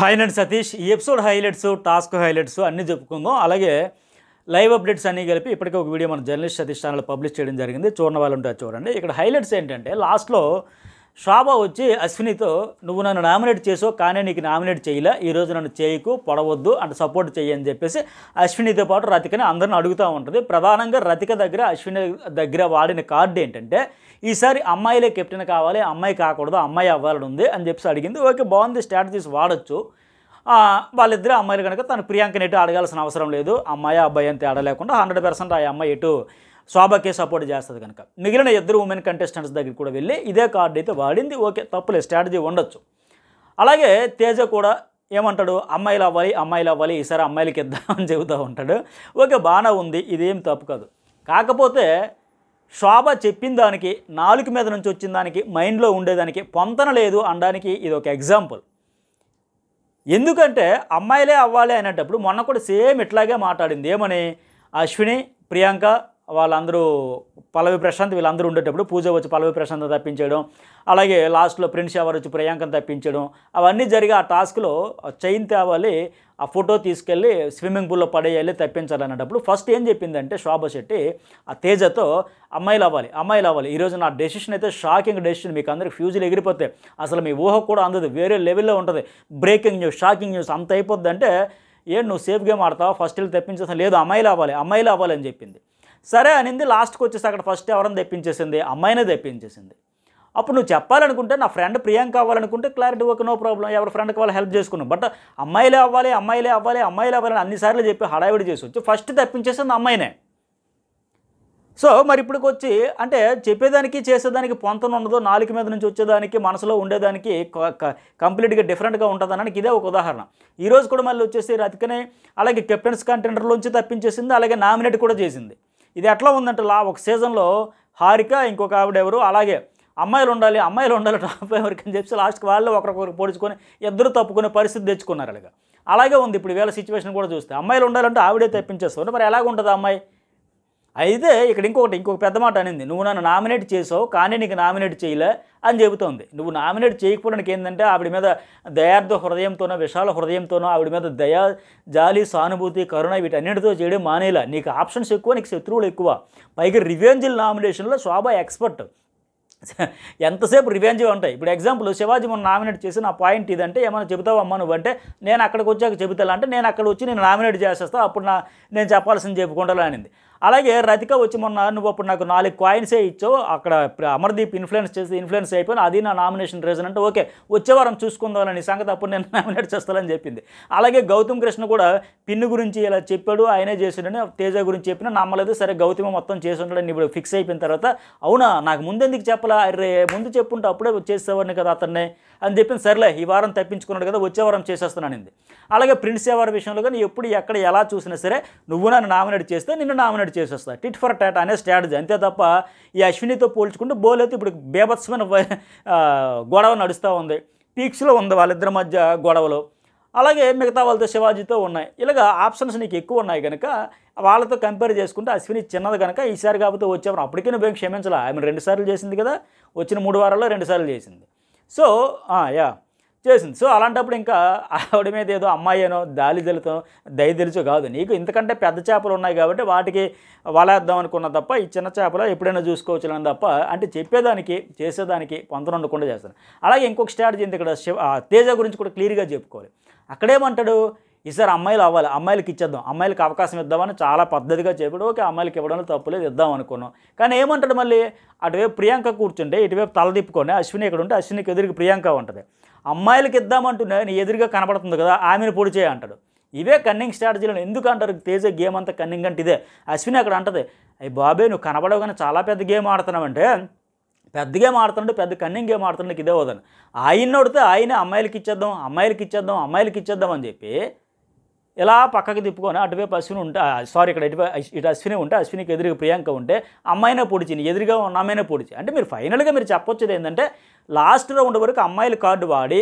hi నండి సతీష్ ఈ episode highlights task highlights అన్నీ చెప్పుకుందాం అలాగే లైవ్ అప్డేట్స్ అన్నీ కలిపి ఇప్పటికే ఒక వీడియో మన జర్నలిస్ట్ సతీష్ ఛానల్ పబ్లిష్ చేయడం జరిగింది చూడని వాళ్ళు ఉంటారు చూడండి ఇక్కడ హైలైట్స్ ఏంటంటే లాస్ట్లో శోభ వచ్చి అశ్వినితో నువ్వు నన్ను నామినేట్ చేసో కానీ నీకు నామినేట్ చేయలే ఈరోజు నన్ను చేయకు పొడవద్దు అంటే సపోర్ట్ చేయి అని చెప్పేసి అశ్వినితో పాటు రతికని అందరిని అడుగుతూ ఉంటుంది ప్రధానంగా రతిక దగ్గర అశ్విని దగ్గర వాడిన కార్డు ఏంటంటే ఈసారి అమ్మాయిలే కెప్టెన్ కావాలి అమ్మాయి కాకూడదు అమ్మాయి అవ్వాలని ఉంది అని చెప్పేసి అడిగింది ఓకే బాగుంది స్ట్రాటజీస్ వాడచ్చు వాళ్ళిద్దరు అమ్మాయిలు కనుక తను ప్రియాంకని ఎటు అడగాల్సిన అవసరం లేదు అమ్మాయి అబ్బాయి అని తేడా లేకుండా హండ్రెడ్ పర్సెంట్ ఆ అమ్మాయి ఎటు శోభకే సపోర్ట్ చేస్తుంది కనుక మిగిలిన ఇద్దరు ఉమెన్ కంటెస్టెంట్స్ దగ్గరికి కూడా వెళ్ళి ఇదే కార్డు అయితే వాడింది ఓకే తప్పులే స్ట్రాటజీ ఉండొచ్చు అలాగే తేజ కూడా ఏమంటాడు అమ్మాయిలు అవ్వాలి అమ్మాయిలు అవ్వాలి ఈసారి అమ్మాయిలకి ఇద్దామని చెబుతూ ఉంటాడు ఓకే బాగానే ఉంది ఇదేం తప్పు కాదు కాకపోతే శోభ చెప్పిన దానికి నాలుగు మీద నుంచి వచ్చిన దానికి మైండ్లో ఉండేదానికి పొంతన లేదు అనడానికి ఇది ఒక ఎగ్జాంపుల్ ఎందుకంటే అమ్మాయిలే అవ్వాలి అనేటప్పుడు మొన్న కూడా సేమ్ ఇట్లాగే మాట్లాడింది ఏమని అశ్విని ప్రియాంక వాళ్ళందరూ పల్లవి ప్రశాంత్ వీళ్ళందరూ ఉండేటప్పుడు పూజ వచ్చి పల్లవి ప్రశాంత్ తప్పించడం అలాగే లాస్ట్లో ప్రిన్స్ ఎవరు వచ్చి ప్రియాంకను తప్పించడం అవన్నీ జరిగే ఆ టాస్క్లో చైన్ తేవాలి ఆ ఫోటో తీసుకెళ్ళి స్విమ్మింగ్ పూల్లో పడేయాలి తప్పించాలి అన్నప్పుడు ఫస్ట్ ఏం చెప్పిందంటే శోభ శెట్టి ఆ తేజతో అమ్మాయిలు అవ్వాలి అమ్మాయిలు అవ్వాలి ఈరోజు నా డెసిషన్ అయితే షాకింగ్ డెసిషన్ మీకు అందరికి ఫ్యూజులు ఎగిరిపోతాయి అసలు మీ ఊహ కూడా అందదు వేరే లెవెల్లో ఉంటుంది బ్రేకింగ్ న్యూస్ షాకింగ్ న్యూస్ అంత అయిపోద్ది అంటే ఏం నువ్వు సేఫ్ గేమ్ ఆడతావు ఫస్ట్ వెళ్ళి తప్పించేస్తా లేదు అమ్మాయిలు అవ్వాలి అమ్మాయిలు అని చెప్పింది సరే అనింది లాస్ట్కి వచ్చేసి అక్కడ ఫస్ట్ ఎవరైనా తెప్పించేసింది అమ్మాయినే తెప్పించేసింది అప్పుడు నువ్వు చెప్పాలనుకుంటే నా ఫ్రెండ్ ప్రియాంక అవ్వాలనుకుంటే క్లారిటీ ఒక నో ప్రాబ్లం ఎవరి ఫ్రెండ్కి వాళ్ళు హెల్ప్ చేసుకున్నాం బట్ అమ్మాయిలే అవ్వాలి అమ్మాయిలే అవ్వాలి అమ్మాయిలే అవ్వాలని అన్నిసార్లు చెప్పి హడావిడి చేసి వచ్చి ఫస్ట్ తప్పించేసింది అమ్మాయినే సో మరి ఇప్పటికి వచ్చి అంటే చెప్పేదానికి చేసేదానికి పొంతను ఉండదు నాలుగు మీద నుంచి వచ్చేదానికి మనసులో ఉండేదానికి కంప్లీట్గా డిఫరెంట్గా ఉంటుందనడానికి ఇదే ఒక ఉదాహరణ ఈరోజు కూడా మళ్ళీ వచ్చేసి రతికనే అలాగే కెప్టెన్స్ కంటెండర్లోంచి తప్పించేసింది అలాగే నామినేట్ కూడా చేసింది ఇది ఎట్లా ఉందంటే లా ఒక సీజన్లో హారిక ఇంకొక ఆవిడ ఎవరు అలాగే అమ్మాయిలు ఉండాలి అమ్మాయిలు ఉండాలి టాప్ ఎవరికి అని చెప్పి లాస్ట్కి వాళ్ళు ఒకరికొకరు పొడుచుకొని ఇద్దరు తప్పుకునే పరిస్థితి తెచ్చుకున్నారు అలాగా అలాగే ఉంది ఇప్పుడు వేళ సిచ్యువేషన్ కూడా చూస్తే అమ్మాయిలు ఉండాలంటే ఆవిడే తెప్పించేస్తుంది మరి ఎలాగ ఉంటుంది అమ్మాయి అయితే ఇక్కడ ఇంకొకటి ఇంకొక పెద్ద మాట అనింది నువ్వు నన్ను నామినేట్ చేసావు కానీ నీకు నామినేట్ చేయలే అని చెబుతోంది నువ్వు నామినేట్ చేయకపోవడానికి ఏంటంటే ఆవిడ మీద దయార్థ హృదయంతోనో విశాల హృదయంతోనో ఆవిడ మీద దయా జాలి సానుభూతి కరుణ వీటన్నిటితో చేయడం మానేలా నీకు ఆప్షన్స్ ఎక్కువ నీకు శత్రువులు ఎక్కువ పైగా రివెంజిల్ నామినేషన్లో శోభ ఎక్స్పర్ట్ ఎంతసేపు రివెంజ్ ఉంటాయి ఇప్పుడు ఎగ్జాంపుల్ శివాజీ మనం నామినేట్ చేసి నా పాయింట్ ఇదంటే ఏమైనా అమ్మ నువ్వు అంటే నేను అక్కడికి వచ్చాక చెబుతా అంటే నేను అక్కడ వచ్చి నేను నామినేట్ చేసేస్తా అప్పుడు నా నేను చెప్పాల్సింది చెప్పుకుంటాను అనింది అలాగే రతిక వచ్చి మొన్న నువ్వు అప్పుడు నాకు నాలుగు కాయిన్సే ఇచ్చావు అక్కడ అమర్దీప్ ఇన్ఫ్లుయెన్స్ చేసి ఇన్ఫ్లుయెన్స్ అయిపోయిన అది నా నామినేషన్ రీజన్ అంటే ఓకే వచ్చే వారం చూసుకుందాం అని సంగతి అప్పుడు నేను నామినేట్ చేస్తానని చెప్పింది అలాగే గౌతమ్ కృష్ణ కూడా పిన్ను గురించి ఇలా చెప్పాడు ఆయనే చేసిండని తేజ గురించి చెప్పినా నమ్మలేదు సరే గౌతమ మొత్తం చేసి ఉండడని ఇప్పుడు ఫిక్స్ అయిపోయిన తర్వాత అవునా నాకు ఎందుకు చెప్పాలా అరే ముందు చెప్పుంటే అప్పుడే చేసేవాడిని కదా అతన్నే అని చెప్పింది సర్లే ఈ వారం తప్పించుకున్నాడు కదా వచ్చే వారం చేసేస్తాననింది అలాగే ప్రింట్ ఎవరి విషయంలో కానీ ఎప్పుడు ఎక్కడ ఎలా చూసినా సరే నువ్వు నన్ను నామినేట్ చేస్తే నిన్ను నామినేట్ చేసేస్తా టిట్ ఫర్ టాట్ అనే స్ట్రాటజీ అంతే తప్ప ఈ అశ్వినితో పోల్చుకుంటే అయితే ఇప్పుడు బేభత్సమైన గొడవ నడుస్తూ ఉంది పీక్స్లో ఉంది వాళ్ళిద్దరి మధ్య గొడవలు అలాగే మిగతా వాళ్ళతో శివాజీతో ఉన్నాయి ఇలాగ ఆప్షన్స్ నీకు ఎక్కువ ఉన్నాయి కనుక వాళ్ళతో కంపేర్ చేసుకుంటే అశ్విని చిన్నది కనుక ఈసారి కాకపోతే వచ్చేవారు అప్పటికే నువ్వు క్షమించాలి ఆమె రెండుసార్లు చేసింది కదా వచ్చిన మూడు వారాల్లో రెండుసార్లు చేసింది సో యా చేసింది సో అలాంటప్పుడు ఇంకా ఆవిడ మీద ఏదో అమ్మాయేనో దాలి తెలుతో దయదెలుచో కాదు నీకు ఇంతకంటే పెద్ద చేపలు ఉన్నాయి కాబట్టి వాటికి వలేద్దాం అనుకున్న తప్ప ఈ చిన్న చేపలు ఎప్పుడైనా చూసుకోవచ్చులని తప్ప అంటే చెప్పేదానికి చేసేదానికి పొందనుండకుండా చేస్తాను అలాగే ఇంకొక స్ట్రాటజీ ఇక్కడ శివ తేజ గురించి కూడా క్లియర్గా చెప్పుకోవాలి అక్కడేమంటాడు ఈసారి అమ్మాయిలు అవ్వాలి అమ్మాయిలకి ఇచ్చేద్దాం అమ్మాయిలకి అవకాశం ఇద్దామని చాలా పద్ధతిగా చెప్పాడు ఓకే అమ్మాయిలకి ఇవ్వడంలో తప్పులేదు ఇద్దాం అనుకున్నాం కానీ ఏమంటాడు మళ్ళీ అటువైపు ప్రియాంక కూర్చుంటే ఇటువైపు తల తిప్పుకొని అశ్విని ఇక్కడ ఉంటే అశ్వినికి ఎదురుకి ప్రియాంక ఉంటుంది అమ్మాయిలకి ఇద్దామంటూనే నీ ఎదురుగా కనపడుతుంది కదా ఆమెను పొడి చేయ అంటాడు ఇవే కన్నింగ్ స్ట్రాటజీలను ఎందుకు అంటారు తేజ గేమ్ అంతా కన్నింగ్ అంటే ఇదే అశ్విని అక్కడ అంటది అయ్యి బాబే నువ్వు కనబడవు చాలా పెద్ద గేమ్ ఆడుతున్నావంటే పెద్ద గేమ్ ఆడుతుంటే పెద్ద కన్నింగ్ గేమ్ ఆడుతుండే ఇదే వదని ఆయన అడితే ఆయన అమ్మాయిలకి ఇచ్చేద్దాం అమ్మాయిలకి ఇచ్చేద్దాం అమ్మాయిలకి ఇచ్చేద్దాం అని చెప్పి ఇలా పక్కకి తిప్పుకొని అటువైపు అశ్విని ఉంటే సారీ ఇక్కడ ఇటువైపు ఇటు అశ్విని ఉంటే అశ్వినికి ఎదురుగా ప్రియాంక ఉంటే అమ్మాయినే పొడిచింది ఎదురుగా ఉన్న అమ్మాయినే పొడిచి అంటే మీరు ఫైనల్గా మీరు చెప్పొచ్చేది ఏంటంటే లాస్ట్ రౌండ్ వరకు అమ్మాయిల కార్డు వాడి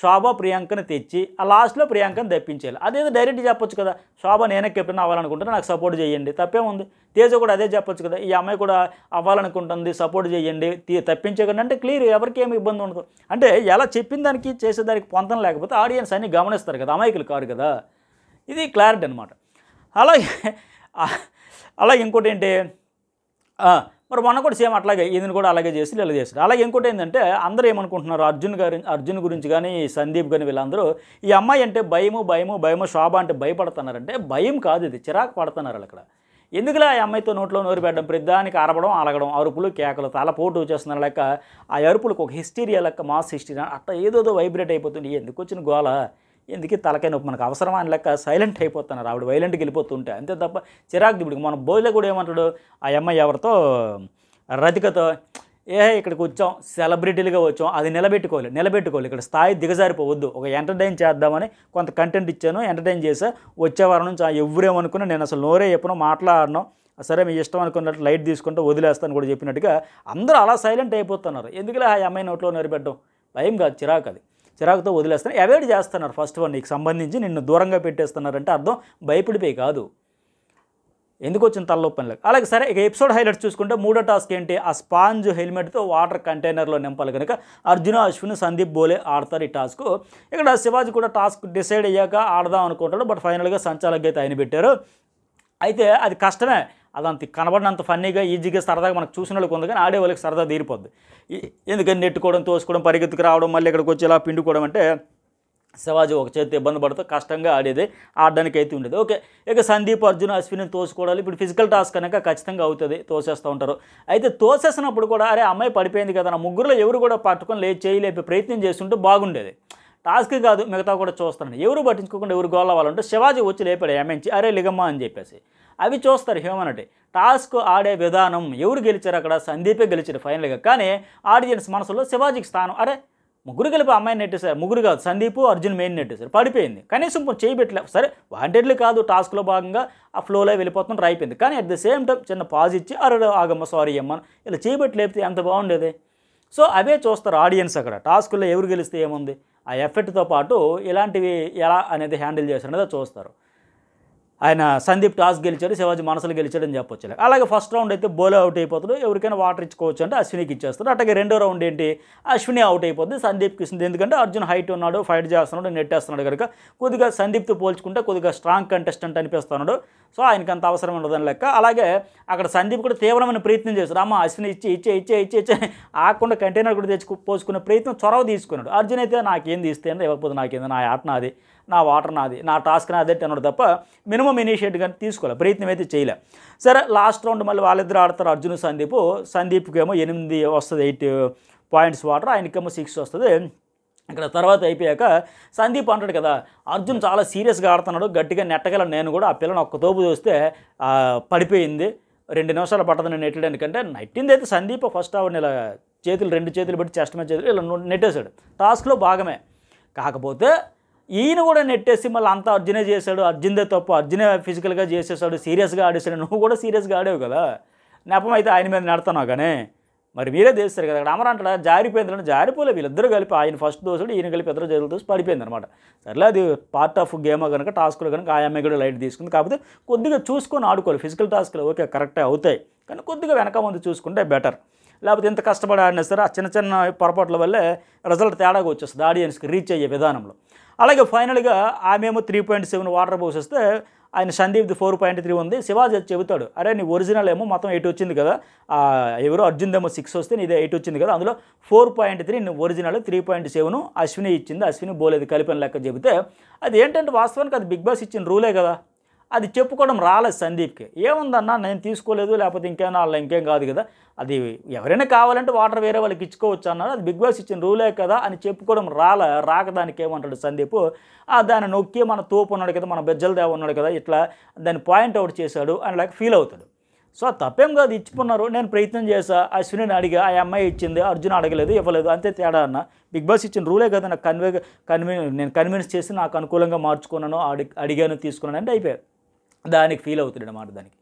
శోభ ప్రియాంకను తెచ్చి ఆ లాస్ట్లో ప్రియాంకను తెప్పించాలి అదేదో డైరెక్ట్ చెప్పొచ్చు కదా శోభ నేనే కెప్టెన్ అవ్వాలనుకుంటే నాకు సపోర్ట్ చేయండి తప్పే ఉంది తేజ కూడా అదే చెప్పొచ్చు కదా ఈ అమ్మాయి కూడా అవ్వాలనుకుంటుంది సపోర్ట్ చేయండి తప్పించకండి అంటే క్లియర్ ఎవరికి ఏమి ఇబ్బంది ఉండదు అంటే ఎలా చెప్పిన దానికి చేసేదానికి పొందం లేకపోతే ఆడియన్స్ అన్ని గమనిస్తారు కదా అమాయకులు కారు కదా ఇది క్లారిటీ అనమాట అలాగే అలాగే ఇంకోటి ఏంటి మరి మొన్న కూడా సేమ్ అట్లాగే ఈయన కూడా అలాగే చేసి ఇలా చేశారు అలాగే ఇంకోటి ఏంటంటే అందరూ ఏమనుకుంటున్నారు అర్జున్ గారి అర్జున్ గురించి కానీ సందీప్ కానీ వీళ్ళందరూ ఈ అమ్మాయి అంటే భయము భయము భయము శోభ అంటే భయపడుతున్నారంటే భయం కాదు ఇది చిరాకు పడుతున్నారు వాళ్ళు ఇక్కడ ఎందుకులా ఆ అమ్మాయితో నోట్లో నోరు పెట్టడం ప్రతిదానికి అరవడం అలగడం అరుపులు కేకలు తలపోటు వచ్చేస్తున్నారు లెక్క ఆ అరుపులకు ఒక హిస్టీరియా లెక్క మాస్ హిస్టీరియా అట్లా ఏదోదో వైబ్రేట్ అయిపోతుంది ఎందుకు వచ్చిన గోళ ఎందుకు తలకాయ నొప్పి మనకు అవసరమా అని లెక్క సైలెంట్ అయిపోతున్నారు ఆవిడ వైలెంట్కి వెళ్ళిపోతుంటే అంతే తప్ప చిరాకు దిప్పుడు మన బోయిలో కూడా ఏమంటాడు ఆ అమ్మాయి ఎవరితో రతికతో ఏ ఇక్కడికి వచ్చాం సెలబ్రిటీలుగా వచ్చాం అది నిలబెట్టుకోవాలి నిలబెట్టుకోవాలి ఇక్కడ స్థాయి దిగజారిపోవద్దు ఒక ఎంటర్టైన్ చేద్దామని కొంత కంటెంట్ ఇచ్చాను ఎంటర్టైన్ చేసా వచ్చే వారం నుంచి ఎవరేమనుకున్నా నేను అసలు నోరే చెప్పను మాట్లాడను సరే మీ ఇష్టం అనుకున్నట్టు లైట్ తీసుకుంటే వదిలేస్తాను కూడా చెప్పినట్టుగా అందరూ అలా సైలెంట్ అయిపోతున్నారు ఎందుకులే ఆ అమ్మాయి నోట్లో నిలబెట్టడం భయం కాదు చిరాకు అది చిరాకుతో వదిలేస్తున్నారు అవాయిడ్ చేస్తున్నారు ఫస్ట్ వన్ నీకు సంబంధించి నిన్ను దూరంగా పెట్టేస్తున్నారంటే అర్థం భయపడిపోయి కాదు ఎందుకు వచ్చిన తలలోపనిలకు అలాగే సరే ఇక ఎపిసోడ్ హైలైట్స్ చూసుకుంటే మూడో టాస్క్ ఏంటి ఆ స్పాంజ్ హెల్మెట్తో వాటర్ కంటైనర్లో నింపాలి కనుక అర్జున అశ్విన్ సందీప్ బోలే ఆడతారు ఈ టాస్క్ ఇక్కడ శివాజీ కూడా టాస్క్ డిసైడ్ అయ్యాక ఆడదాం అనుకుంటాడు బట్ ఫైనల్గా సంచాలకైతే ఆయన పెట్టారు అయితే అది కష్టమే అదంత కనబడినంత ఫన్నీగా ఈజీగా సరదాగా మనకు చూసిన వాళ్ళకి ఉంది కానీ ఆడే వాళ్ళకి సరదా తీరిపోద్ది ఎందుకని నెట్టుకోవడం తోసుకోవడం పరిగెత్తుకు రావడం మళ్ళీ ఇక్కడికి వచ్చి ఇలా పిండుకోవడం అంటే శివాజీ ఒక చేతి ఇబ్బంది పడుతూ కష్టంగా ఆడేది ఆడడానికి అయితే ఉండేది ఓకే ఇక సందీప్ అర్జున్ అశ్విని తోసుకోవాలి ఇప్పుడు ఫిజికల్ టాస్క్ కనుక ఖచ్చితంగా అవుతుంది తోసేస్తూ ఉంటారు అయితే తోసేసినప్పుడు కూడా అరే అమ్మాయి పడిపోయింది కదా నా ముగ్గురులో ఎవరు కూడా పట్టుకొని లే చేయలేపే ప్రయత్నం చేస్తుంటే బాగుండేది టాస్క్ కాదు మిగతా కూడా చూస్తాను ఎవరు పట్టించుకోకుండా ఎవరు గోల్ అవ్వాలంటే శివాజీ వచ్చి లేపాడు ఏమేంచి అరే లిగమ్మా అని చెప్పేసి అవి చూస్తారు హ్యూమనిటీ టాస్క్ ఆడే విధానం ఎవరు గెలిచారు అక్కడ సందీపే గెలిచారు ఫైనల్గా కానీ ఆడియన్స్ మనసులో శివాజీకి స్థానం అరే ముగ్గురు కలిపి అమ్మాయిని నెట్టేశారు ముగ్గురు కాదు సందీప్ అర్జున్ మెయిన్ నెట్టేశారు పడిపోయింది కనీసం చేయబెట్టలే సరే వాంటెడ్లు కాదు టాస్క్లో భాగంగా ఆ ఫ్లోలో వెళ్ళిపోతుంటే అయిపోయింది కానీ అట్ ద సేమ్ టైం చిన్న పాజ్ ఇచ్చి అరే ఆగమ్మ సారీ అమ్మ ఇలా చేయబెట్టలేపితే ఎంత బాగుండేది సో అవే చూస్తారు ఆడియన్స్ అక్కడ టాస్క్లో ఎవరు గెలిస్తే ఏముంది ఆ ఎఫెక్ట్తో పాటు ఇలాంటివి ఎలా అనేది హ్యాండిల్ అనేది చూస్తారు ఆయన సందీప్ టాస్ గెలిచాడు శివాజీ మనసులు గెలిచాడు అని చెప్పొచ్చు అలాగే ఫస్ట్ రౌండ్ అయితే బౌల్ అవుట్ అయిపోతాడు ఎవరికైనా వాటర్ ఇచ్చుకోవచ్చు అంటే అశ్వినికి ఇచ్చేస్తాడు అట్లాగే రెండో రౌండ్ ఏంటి అశ్విని అవుట్ అయిపోతుంది సందీప్కి ఇస్తుంది ఎందుకంటే అర్జున్ హైట్ ఉన్నాడు ఫైట్ చేస్తున్నాడు నెట్టేస్తున్నాడు కనుక కొద్దిగా సందీప్తో పోల్చుకుంటే కొద్దిగా స్ట్రాంగ్ కంటెస్టెంట్ అనిపిస్తున్నాడు సో ఆయనకి అంత అవసరం ఉండదని లెక్క అలాగే అక్కడ సందీప్ కూడా తీవ్రమైన ప్రయత్నం చేశాడు అమ్మ అశ్విని ఇచ్చి ఇచ్చే ఇచ్చే ఇచ్చే ఇచ్చే ఆకుండా కంటైనర్ కూడా తెచ్చుకు పోసుకునే ప్రయత్నం చొరవ తీసుకున్నాడు అర్జున్ అయితే నాకేం తీస్తే ఇవ్వకపోతే నాకేంది నా ఆట నాది నా వాటర్ నాది నా టాస్క్ నాది అన్నాడు తప్ప మినిమం ఇనిషియేటివ్ కానీ తీసుకోలే ప్రయత్నం అయితే చేయలే సరే లాస్ట్ రౌండ్ మళ్ళీ వాళ్ళిద్దరు ఆడతారు అర్జున్ సందీప్ సందీప్కేమో ఎనిమిది వస్తుంది ఎయిట్ పాయింట్స్ వాటర్ ఆయనకేమో సిక్స్ వస్తుంది ఇక్కడ తర్వాత అయిపోయాక సందీప్ అంటాడు కదా అర్జున్ చాలా సీరియస్గా ఆడుతున్నాడు గట్టిగా నెట్టగల నేను కూడా ఆ పిల్లని ఒక్క తోపు చూస్తే పడిపోయింది రెండు నిమిషాలు పట్టదు నేను నెట్టడానికి అంటే నెట్టింది అయితే సందీప్ ఫస్ట్ అవర్ ఇలా చేతులు రెండు చేతులు పెట్టి చేష్టమే చేతులు ఇలా నెట్టేశాడు టాస్క్లో భాగమే కాకపోతే ఈయన కూడా నెట్టేసి మళ్ళీ అంత అర్జునే చేశాడు అర్జున్దే తప్పు అర్జునే ఫిజికల్గా చేసేసాడు సీరియస్గా ఆడేసాడు నువ్వు కూడా సీరియస్గా ఆడేవు కదా నెపం అయితే ఆయన మీద నడతాను కానీ మరి మీరే తెలుస్తారు కదా అక్కడ అమరంటాడా జారిపోయింది జారిపోలే వీళ్ళిద్దరూ కలిపి ఆయన ఫస్ట్ దోసుడు ఈయన కలిపి ఇద్దరు జరుగుతు దోసి పడిపోయింది అనమాట సర్లే అది పార్ట్ ఆఫ్ గేమ్ కనుక టాస్క్లో కనుక ఆ అమ్మాయి కూడా లైట్ తీసుకుంది కాకపోతే కొద్దిగా చూసుకొని ఆడుకోవాలి ఫిజికల్ టాస్క్లు ఓకే కరెక్టే అవుతాయి కానీ కొద్దిగా వెనక ముందు చూసుకుంటే బెటర్ లేకపోతే ఎంత కష్టపడి ఆడినా సరే ఆ చిన్న చిన్న పొరపాట్ల వల్లే రిజల్ట్ తేడాగా వచ్చేస్తుంది ఆడియన్స్కి రీచ్ అయ్యే విధానంలో అలాగే ఫైనల్గా ఆమెమో త్రీ పాయింట్ సెవెన్ వాటర్ వస్తే ఆయన సందీప్ది ఫోర్ పాయింట్ త్రీ ఉంది శివాజీ చెబుతాడు అరే నీ ఒరిజినల్ ఏమో మొత్తం ఎయిట్ వచ్చింది కదా ఎవరో అర్జున్ ఏమో సిక్స్ వస్తే నీదే ఎయిట్ వచ్చింది కదా అందులో ఫోర్ పాయింట్ త్రీ నీ original three point seven Ashwini ఇచ్చింది అశ్విని బోలేదు కలిపిన లెక్క చెబితే అది ఏంటంటే వాస్తవానికి అది బిగ్ బాస్ ఇచ్చిన రూలే కదా అది చెప్పుకోవడం రాలేదు సందీప్కి ఏముందన్నా నేను తీసుకోలేదు లేకపోతే ఇంకేం వాళ్ళు ఇంకేం కాదు కదా అది ఎవరైనా కావాలంటే వాటర్ వేరే వాళ్ళకి ఇచ్చుకోవచ్చు అన్నారు అది బిగ్ బాస్ ఇచ్చిన రూలే కదా అని చెప్పుకోవడం రాల రాకదానికి ఏమంటాడు సందీప్ దాన్ని నొక్కి మన తోపు ఉన్నాడు కదా మన బెజ్జలదేవ ఉన్నాడు కదా ఇట్లా దాన్ని పాయింట్ అవుట్ చేశాడు అని లాగా ఫీల్ అవుతాడు సో తప్పేం కాదు ఇచ్చుకున్నారు నేను ప్రయత్నం చేశా అశ్విని అడిగా ఆ అమ్మాయి ఇచ్చింది అర్జున్ అడగలేదు ఇవ్వలేదు అంతే తేడా అన్న బిగ్ బాస్ ఇచ్చిన రూలే కదా నాకు కన్వే కన్వీ నేను కన్విన్స్ చేసి నాకు అనుకూలంగా మార్చుకున్నాను అడి అడిగాను తీసుకున్నాను అంటే అయిపోయారు దానికి ఫీల్ అవుతుంది అనమాట దానికి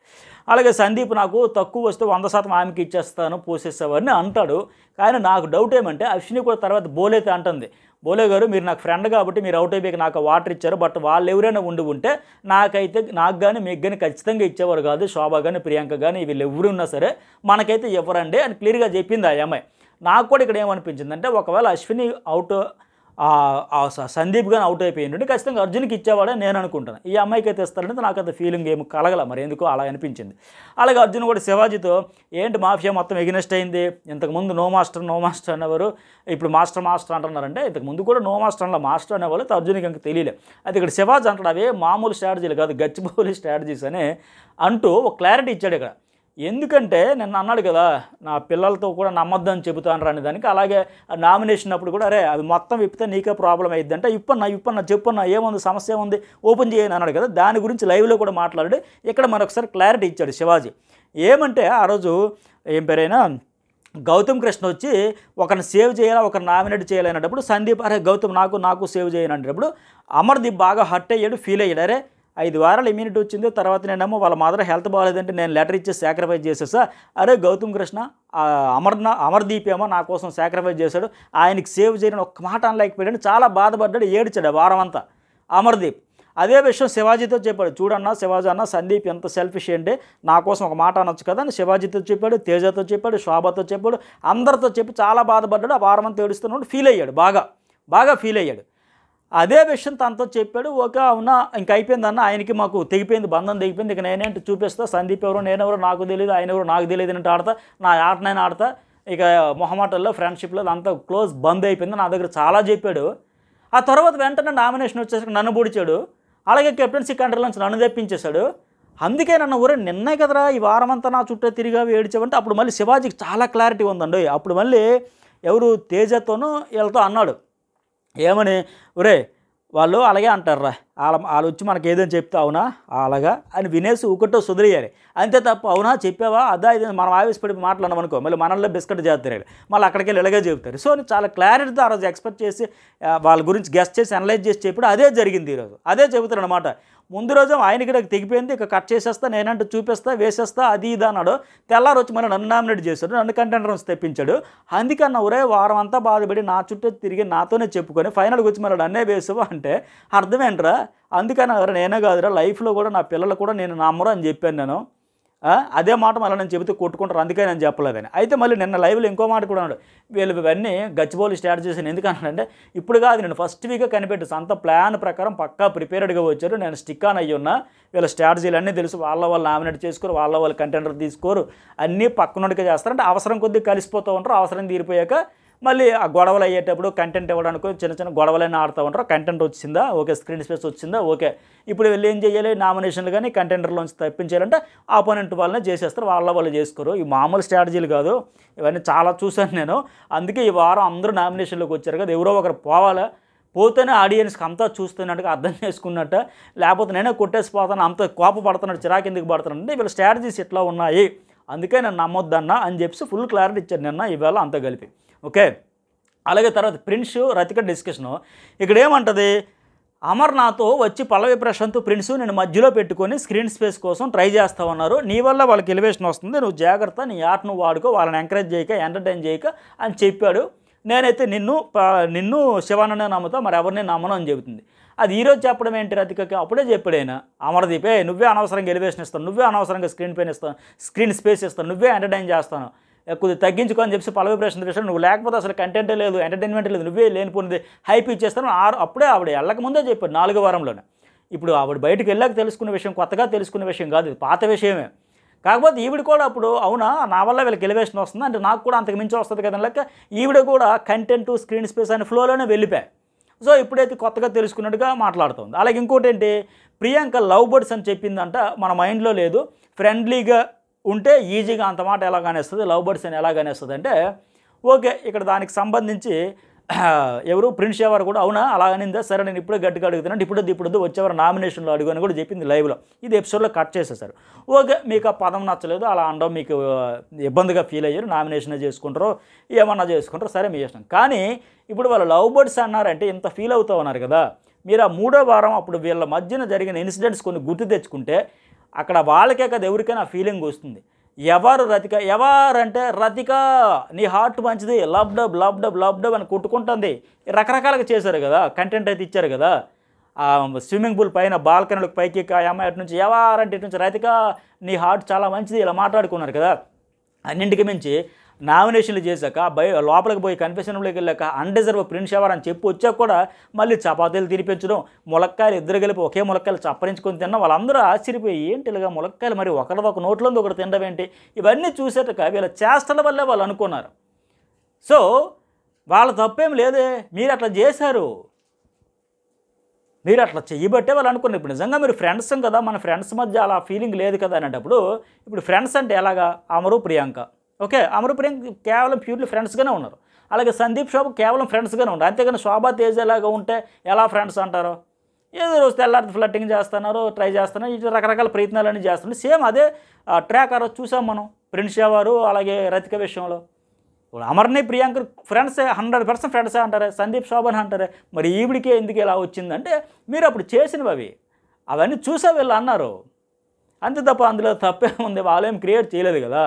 అలాగే సందీప్ నాకు తక్కువ వస్తే వంద శాతం ఆమెకి ఇచ్చేస్తాను పోసేసేవాడిని అంటాడు కానీ నాకు డౌట్ ఏమంటే అశ్విని కూడా తర్వాత బోలేతే అంటుంది బోలే గారు మీరు నాకు ఫ్రెండ్ కాబట్టి మీరు అవుట్ అయిపోయి నాకు వాటర్ ఇచ్చారు బట్ వాళ్ళు ఎవరైనా ఉండి ఉంటే నాకైతే నాకు కానీ మీకు కానీ ఖచ్చితంగా ఇచ్చేవారు కాదు శోభ కానీ ప్రియాంక కానీ వీళ్ళు ఎవరు ఉన్నా సరే మనకైతే ఇవ్వరండి అని క్లియర్గా చెప్పింది ఆ అమ్మాయి నాకు కూడా ఇక్కడ ఏమనిపించిందంటే ఒకవేళ అశ్విని అవుట్ సందీప్ గాని అవుట్ అయిపోయిండు ఖచ్చితంగా అర్జున్కి ఇచ్చేవాడే నేను అనుకుంటాను ఈ అమ్మాయికి అయితే ఇస్తారంటే నాకు అంత ఫీలింగ్ ఏమి కలగల మరి ఎందుకు అలా అనిపించింది అలాగే అర్జున్ కూడా శివాజీతో ఏంటి మాఫియా మొత్తం ఎగినెస్ట్ అయింది ఇంతకుముందు నో మాస్టర్ నో మాస్టర్ అనేవారు ఇప్పుడు మాస్టర్ మాస్టర్ అంటున్నారంటే ఇంతకుముందు కూడా నో మాస్టర్ అన్న మాస్టర్ అనేవాళ్ళు అర్జున్కి ఇంకా తెలియలే అయితే ఇక్కడ శివాజీ అంటాడు అవే మామూలు స్ట్రాటజీలు కాదు గచ్చిబౌలి స్ట్రాటజీస్ అని అంటూ ఒక క్లారిటీ ఇచ్చాడు ఇక్కడ ఎందుకంటే నిన్న అన్నాడు కదా నా పిల్లలతో కూడా నమ్మద్దని చెబుతాను రాని దానికి అలాగే నామినేషన్ అప్పుడు కూడా అరే అది మొత్తం విప్పితే నీకే ప్రాబ్లం అయ్యింది అంటే ఇప్పన్నా ఇప్పన్నా చెప్పన్నా ఏముంది సమస్య ఉంది ఓపెన్ చేయని అన్నాడు కదా దాని గురించి లైవ్లో కూడా మాట్లాడాడు ఇక్కడ మరొకసారి క్లారిటీ ఇచ్చాడు శివాజీ ఏమంటే ఆ రోజు ఏం పేరైనా గౌతమ్ కృష్ణ వచ్చి ఒకరిని సేవ్ చేయాలా ఒకరిని నామినేట్ చేయాలనేటప్పుడు సందీప్ అరే గౌతమ్ నాకు నాకు సేవ్ చేయనప్పుడు అమర్దీప్ బాగా హర్ట్ అయ్యాడు ఫీల్ అయ్యాడు అరే ఐదు వారాలు ఇమ్యూనిటీ వచ్చిందో తర్వాత నేనేమో వాళ్ళ మాత్రం హెల్త్ బాగాలేదంటే నేను లెటర్ ఇచ్చి సాక్రిఫైస్ చేసేసా అరే గౌతమ్ కృష్ణ అమర్నా అమర్దీప్ ఏమో నా కోసం సాక్రిఫైస్ చేశాడు ఆయనకి సేవ్ చేయడం ఒక్క మాట అనలేకపోయాడు చాలా బాధపడ్డాడు ఏడ్చాడు వారం అంతా అమర్దీప్ అదే విషయం శివాజీతో చెప్పాడు చూడన్నా శివాజీ అన్న సందీప్ ఎంత సెల్ఫిష్ అంటే నా కోసం ఒక మాట అనొచ్చు కదా అని శివాజీతో చెప్పాడు తేజతో చెప్పాడు శోభతో చెప్పాడు అందరితో చెప్పి చాలా బాధపడ్డాడు ఆ వారం అంతా ఏడుస్తున్నాడు ఫీల్ అయ్యాడు బాగా బాగా ఫీల్ అయ్యాడు అదే విషయం తనతో చెప్పాడు ఒక అవునా ఇంక అయిపోయిందన్న ఆయనకి మాకు తెగిపోయింది బంధం తెగిపోయింది ఇక నేనేంటి చూపిస్తా సందీప్ ఎవరో నేనెవరో నాకు తెలియదు ఆయన ఎవరో నాకు తెలియదు అంటే ఆడతా నా ఆట నేను ఆడతా ఇక మొహమాటల్లో ఫ్రెండ్షిప్లో అంతా క్లోజ్ బంద్ అయిపోయింది నా దగ్గర చాలా చెప్పాడు ఆ తర్వాత వెంటనే నామినేషన్ వచ్చేసరికి నన్ను పూడిచాడు అలాగే కెప్టెన్సీ కంట్రీ నుంచి నన్ను తెప్పించేశాడు అందుకే నన్ను ఊరే నిన్నే కదరా ఈ వారమంతా నా చుట్టూ తిరిగా ఏడిచావంటే అప్పుడు మళ్ళీ శివాజీకి చాలా క్లారిటీ ఉందండి అప్పుడు మళ్ళీ ఎవరు తేజతోనూ వీళ్ళతో అన్నాడు ఏమని ఒరే వాళ్ళు అలాగే అంటారా వాళ్ళ వాళ్ళు వచ్చి మనకి ఏదని చెప్తే అవునా అలాగా అని వినేసి ఒకటో సుదిరేయాలి అంతే తప్ప అవునా చెప్పావా అదా ఇది మనం ఆవేశపడి మాట్లాడడం అనుకో మళ్ళీ మనల్ని బిస్కెట్ చేస్తారు మళ్ళీ అక్కడికి వెళ్ళి ఇలాగే చెబుతారు సో చాలా క్లారిటీతో ఆ రోజు ఎక్స్పెక్ట్ చేసి వాళ్ళ గురించి గెస్ట్ చేసి అనలైజ్ చేసి చెప్పాడు అదే జరిగింది ఈరోజు అదే చెబుతారు అనమాట ముందు రోజు ఆయన ఇక్కడ తెగిపోయింది ఇక కట్ చేసేస్తా నేనంటూ చూపిస్తా వేసేస్తా అది ఇది అన్నాడు తెల్లారు వచ్చి మరి నన్ను నామినేట్ చేశాడు నన్ను కంటెండర్స్ తెప్పించాడు అందుకన్నా ఒరే వారం అంతా బాధపడి నా చుట్టూ తిరిగి నాతోనే చెప్పుకొని ఫైనల్గా వచ్చి మరి అన్నే వేసావు అంటే అర్థమేంట్రా అందుకని నేనే కాదురా లైఫ్లో కూడా నా పిల్లలు కూడా నేను నమ్మరు అని చెప్పాను నేను అదే మాట మళ్ళీ నేను చెబితే కొట్టుకుంటారు అందుకే నేను చెప్పలేదని అయితే మళ్ళీ నిన్న లైవ్లో ఇంకో మాట కూడా అన్నాడు వీళ్ళు ఇవన్నీ గచ్చిబోలు స్టార్ట్ చేశాను ఎందుకన్నాడంటే ఇప్పుడు కాదు నేను ఫస్ట్ వీక్ కనిపెట్టి సొంత ప్లాన్ ప్రకారం పక్కా ప్రిపేర్డ్గా వచ్చారు నేను స్టిక్ ఆన్ అయ్యి ఉన్నా వీళ్ళ స్ట్రాటజీలు అన్నీ తెలుసు వాళ్ళ వాళ్ళు నామినేట్ చేసుకోరు వాళ్ళ వాళ్ళు కంటెండర్ తీసుకోరు అన్నీ పక్కనుండిగా చేస్తారంటే అవసరం కొద్దీ కలిసిపోతూ ఉంటారు అవసరం తీరిపోయాక మళ్ళీ ఆ గొడవలు అయ్యేటప్పుడు కంటెంట్ ఇవ్వడానికి చిన్న చిన్న గొడవలైనా ఆడుతూ ఉంటారు కంటెంట్ వచ్చిందా ఓకే స్క్రీన్ స్పేస్ వచ్చిందా ఓకే ఇప్పుడు వెళ్ళి ఏం చేయాలి నామినేషన్లు కానీ కంటెంటర్లోంచి తప్పించాలంటే ఆపోనెంట్ వాళ్ళనే చేసేస్తారు వాళ్ళ వాళ్ళు చేసుకోరు ఈ మామూలు స్ట్రాటజీలు కాదు ఇవన్నీ చాలా చూశాను నేను అందుకే ఈ వారం అందరూ నామినేషన్లోకి వచ్చారు కదా ఎవరో ఒకరు పోవాలా పోతేనే ఆడియన్స్కి అంతా చూస్తున్నట్టుగా అర్థం చేసుకున్నట్టు లేకపోతే నేనే కొట్టేసిపోతాను అంత కోపపడుతున్నాడు చిరాకు ఎందుకు పడుతున్నాడు అంటే వీళ్ళ స్ట్రాటజీస్ ఎట్లా ఉన్నాయి అందుకే నేను నమ్మొద్దన్నా అని చెప్పి ఫుల్ క్లారిటీ ఇచ్చాను నిన్న ఈవేళ అంతా కలిపి ఓకే అలాగే తర్వాత ప్రిన్స్ రతిక డిస్కషను ఇక్కడ ఏమంటుంది అమర్నాథ్ వచ్చి పల్లవి ప్రశాంత్ ప్రిన్స్ నేను మధ్యలో పెట్టుకొని స్క్రీన్ స్పేస్ కోసం ట్రై చేస్తామన్నారు నీ వల్ల వాళ్ళకి ఎలివేషన్ వస్తుంది నువ్వు జాగ్రత్త నీ యాట్ నువ్వు వాడుకో వాళ్ళని ఎంకరేజ్ చేయక ఎంటర్టైన్ చేయక అని చెప్పాడు నేనైతే నిన్ను నిన్ను శివానంద నమ్ముతా మరి ఎవరిని నమ్మను అని చెబుతుంది అది ఈరోజు చెప్పడం ఏంటి రతికకి అప్పుడే చెప్పాడు ఆయన అమరదీపే నువ్వే అనవసరంగా ఎలివేషన్ ఇస్తాను నువ్వే అనవసరంగా స్క్రీన్ పెయిన్ ఇస్తాను స్క్రీన్ స్పేస్ ఇస్తాను నువ్వే ఎంటర్టైన్ చేస్తాను కొద్దిగా తగ్గించుకో అని చెప్పి పలవి ప్రశ్న విషయం నువ్వు లేకపోతే అసలు కంటెంటే లేదు ఎంటర్టైన్మెంట్ లేదు నువ్వే లేనిపోయింది హైప్ ఇచ్చేస్తాను ఆరు అప్పుడే ఆవిడ వెళ్ళక ముందే చెప్పాడు నాలుగో వారంలోనే ఇప్పుడు ఆవిడ బయటకు వెళ్ళాక తెలుసుకున్న విషయం కొత్తగా తెలుసుకున్న విషయం కాదు పాత విషయమే కాకపోతే ఈవిడ కూడా అప్పుడు అవునా నా వల్ల వీళ్ళకి ఎలివేషన్ వస్తుంది అంటే నాకు కూడా అంతకు మించి వస్తుంది కదా లెక్క ఈవిడ కూడా కంటెంట్ స్క్రీన్ స్పేస్ అనే ఫ్లోలోనే వెళ్ళిపోయాయి సో ఇప్పుడైతే కొత్తగా తెలుసుకున్నట్టుగా మాట్లాడుతుంది అలాగే ఇంకోటి ఏంటి ప్రియాంక లవ్ బర్డ్స్ అని చెప్పిందంట మన మైండ్లో లేదు ఫ్రెండ్లీగా ఉంటే ఈజీగా అంత మాట ఎలా కానేస్తుంది లవ్ బర్డ్స్ అని ఎలా కానిస్తుంది అంటే ఓకే ఇక్కడ దానికి సంబంధించి ఎవరు ప్రింట్ ఎవరు కూడా అవునా అలా అనిందా సరే నేను ఇప్పుడే గట్టిగా అడుగుతున్నాను ఇప్పుడు ఇప్పుడు వచ్చేవారు నామినేషన్లో అడుగు అని కూడా చెప్పింది లైవ్లో ఇది ఎపిసోడ్లో కట్ చేసేసారు ఓకే మీకు ఆ పదం నచ్చలేదు అలా అనడం మీకు ఇబ్బందిగా ఫీల్ అయ్యారు నామినేషన్ చేసుకుంటారో ఏమన్నా చేసుకుంటారో సరే మీ ఇష్టం కానీ ఇప్పుడు వాళ్ళు లవ్ బర్డ్స్ అన్నారంటే ఇంత ఫీల్ అవుతూ ఉన్నారు కదా మీరు ఆ మూడో వారం అప్పుడు వీళ్ళ మధ్యన జరిగిన ఇన్సిడెంట్స్ కొన్ని గుర్తు తెచ్చుకుంటే అక్కడ వాళ్ళకే కదా ఎవరికైనా ఫీలింగ్ వస్తుంది ఎవరు రతిక ఎవరంటే రతిక నీ హార్ట్ మంచిది lub dub lub dub lub dub అని కొట్టుకుంటుంది రకరకాలుగా చేశారు కదా కంటెంట్ అయితే ఇచ్చారు కదా స్విమ్మింగ్ పూల్ పైన బాల్కనీలకు పైకి ఆ అమ్మాయి అటు నుంచి ఎవరంటే ఇటు నుంచి రతిక నీ హార్ట్ చాలా మంచిది ఇలా మాట్లాడుకున్నారు కదా అన్నింటికి మించి నామినేషన్లు చేశాక బయ లోపలికి పోయి కన్ఫెషన్లోకి వెళ్ళాక అన్డిజర్వ్ ప్రిన్స్ షవర్ అని చెప్పి వచ్చాక కూడా మళ్ళీ చపాతీలు తినిపించడం ములక్కాయలు ఇద్దరు కలిపి ఒకే ములక్కాయలు చప్పరించుకొని తిన్న వాళ్ళందరూ ఆశ్చర్యపోయి ఏంటి ఇలాగా ములక్కాయలు మరి ఒకరి ఒక నోట్లందు ఒకటి తినడం ఏంటి ఇవన్నీ చూసేటక వీళ్ళ చేష్టల వల్లే వాళ్ళు అనుకున్నారు సో వాళ్ళ తప్పేం లేదే మీరు అట్లా చేశారు మీరు అట్లా చేయబట్టే వాళ్ళు అనుకున్నారు ఇప్పుడు నిజంగా మీరు ఫ్రెండ్స్ కదా మన ఫ్రెండ్స్ మధ్య అలా ఫీలింగ్ లేదు కదా అనేటప్పుడు ఇప్పుడు ఫ్రెండ్స్ అంటే ఎలాగా అమరు ప్రియాంక ఓకే అమరప్రియం ప్రియం కేవలం ప్యూర్లీ ఫ్రెండ్స్గానే ఉన్నారు అలాగే సందీప్ శోభ కేవలం ఫ్రెండ్స్గానే ఉన్నారు అంతేగాని శోభా తేజ్ ఎలాగా ఉంటే ఎలా ఫ్రెండ్స్ అంటారు ఏదో రోజు తెల్లారి ఫ్లట్టింగ్ చేస్తున్నారు ట్రై చేస్తున్నారు ఇటు రకరకాల ప్రయత్నాలన్నీ చేస్తున్నారు సేమ్ అదే ట్రాక్ ఆ రోజు చూసాం మనం ప్రిన్స్ వారు అలాగే రతిక విషయంలో అమర్ని ప్రియాంక ఫ్రెండ్సే హండ్రెడ్ పర్సెంట్ ఫ్రెండ్సే అంటారే సందీప్ శోభన్ అంటారే మరి ఈవిడికే ఎందుకు ఇలా వచ్చిందంటే మీరు అప్పుడు చేసినవి అవి అవన్నీ చూసే వీళ్ళు అన్నారు అంతే తప్ప అందులో తప్పే ఉంది వాళ్ళు ఏం క్రియేట్ చేయలేదు కదా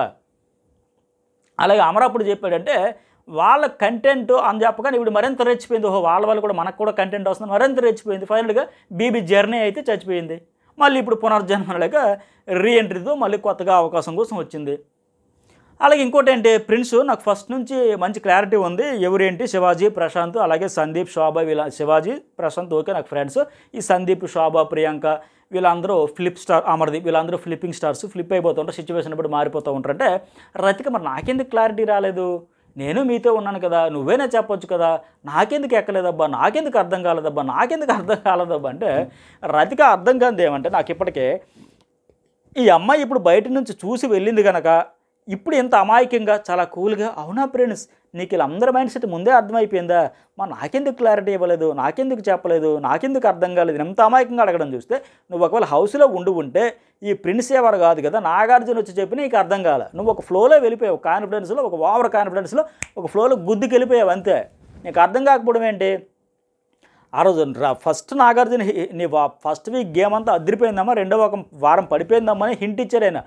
అలాగే అమరాపుడు చెప్పాడంటే వాళ్ళ కంటెంట్ అని చెప్పగానే ఇప్పుడు మరింత రెచ్చిపోయింది ఓహో వాళ్ళ వాళ్ళు కూడా మనకు కూడా కంటెంట్ వస్తుంది మరింత రెచ్చిపోయింది ఫైనల్గా బీబీ జర్నీ అయితే చచ్చిపోయింది మళ్ళీ ఇప్పుడు పునర్జన్మ లేక రీఎంట్రీతో మళ్ళీ కొత్తగా అవకాశం కోసం వచ్చింది అలాగే ఇంకోటి ఏంటి ప్రిన్స్ నాకు ఫస్ట్ నుంచి మంచి క్లారిటీ ఉంది ఎవరేంటి శివాజీ ప్రశాంత్ అలాగే సందీప్ శోభ వీళ్ళ శివాజీ ప్రశాంత్ ఓకే నాకు ఫ్రెండ్స్ ఈ సందీప్ శోభ ప్రియాంక వీళ్ళందరూ ఫ్లిప్ స్టార్ అమర్ది వీళ్ళందరూ ఫ్లిప్పింగ్ స్టార్స్ ఫ్లిప్ అయిపోతుంటారు సిచ్యువేషన్ బట్టి మారిపోతూ ఉంటారు అంటే రతిక మరి నాకెందుకు క్లారిటీ రాలేదు నేను మీతో ఉన్నాను కదా నువ్వేనా చెప్పొచ్చు కదా నాకెందుకు ఎక్కలేదబ్బా నాకెందుకు అర్థం కాలేదబ్బా నాకెందుకు అర్థం కాలేదబ్బా అంటే రతిక అర్థం కాదు ఏమంటే నాకు ఇప్పటికే ఈ అమ్మాయి ఇప్పుడు బయట నుంచి చూసి వెళ్ళింది కనుక ఇప్పుడు ఎంత అమాయకంగా చాలా కూల్గా అవునా ఫ్రెండ్స్ నీకు ఇలా అందరి మైండ్ సెట్ ముందే అర్థమైపోయిందా మా నాకెందుకు క్లారిటీ ఇవ్వలేదు నాకెందుకు చెప్పలేదు నాకెందుకు అర్థం కాలేదు ఎంత అమాయకంగా అడగడం చూస్తే నువ్వు ఒకవేళ హౌస్లో ఉండి ఉంటే ఈ ప్రిన్స్ ఎవరు కాదు కదా నాగార్జున వచ్చి చెప్పి నీకు అర్థం కాలే నువ్వు ఒక ఫ్లోలో వెళ్ళిపోయావు కాన్ఫిడెన్స్లో ఒక ఓవర్ కాన్ఫిడెన్స్లో ఒక ఫ్లోలో గుద్దుకి వెళ్ళిపోయావు అంతే నీకు అర్థం కాకపోవడం ఏంటి ఆ రోజు ఫస్ట్ నాగార్జున నీ ఫస్ట్ వీక్ గేమ్ అంతా అదిరిపోయిందమ్మా రెండవ ఒక వారం పడిపోయిందమ్మా అని హింట్ ఇచ్చారైనా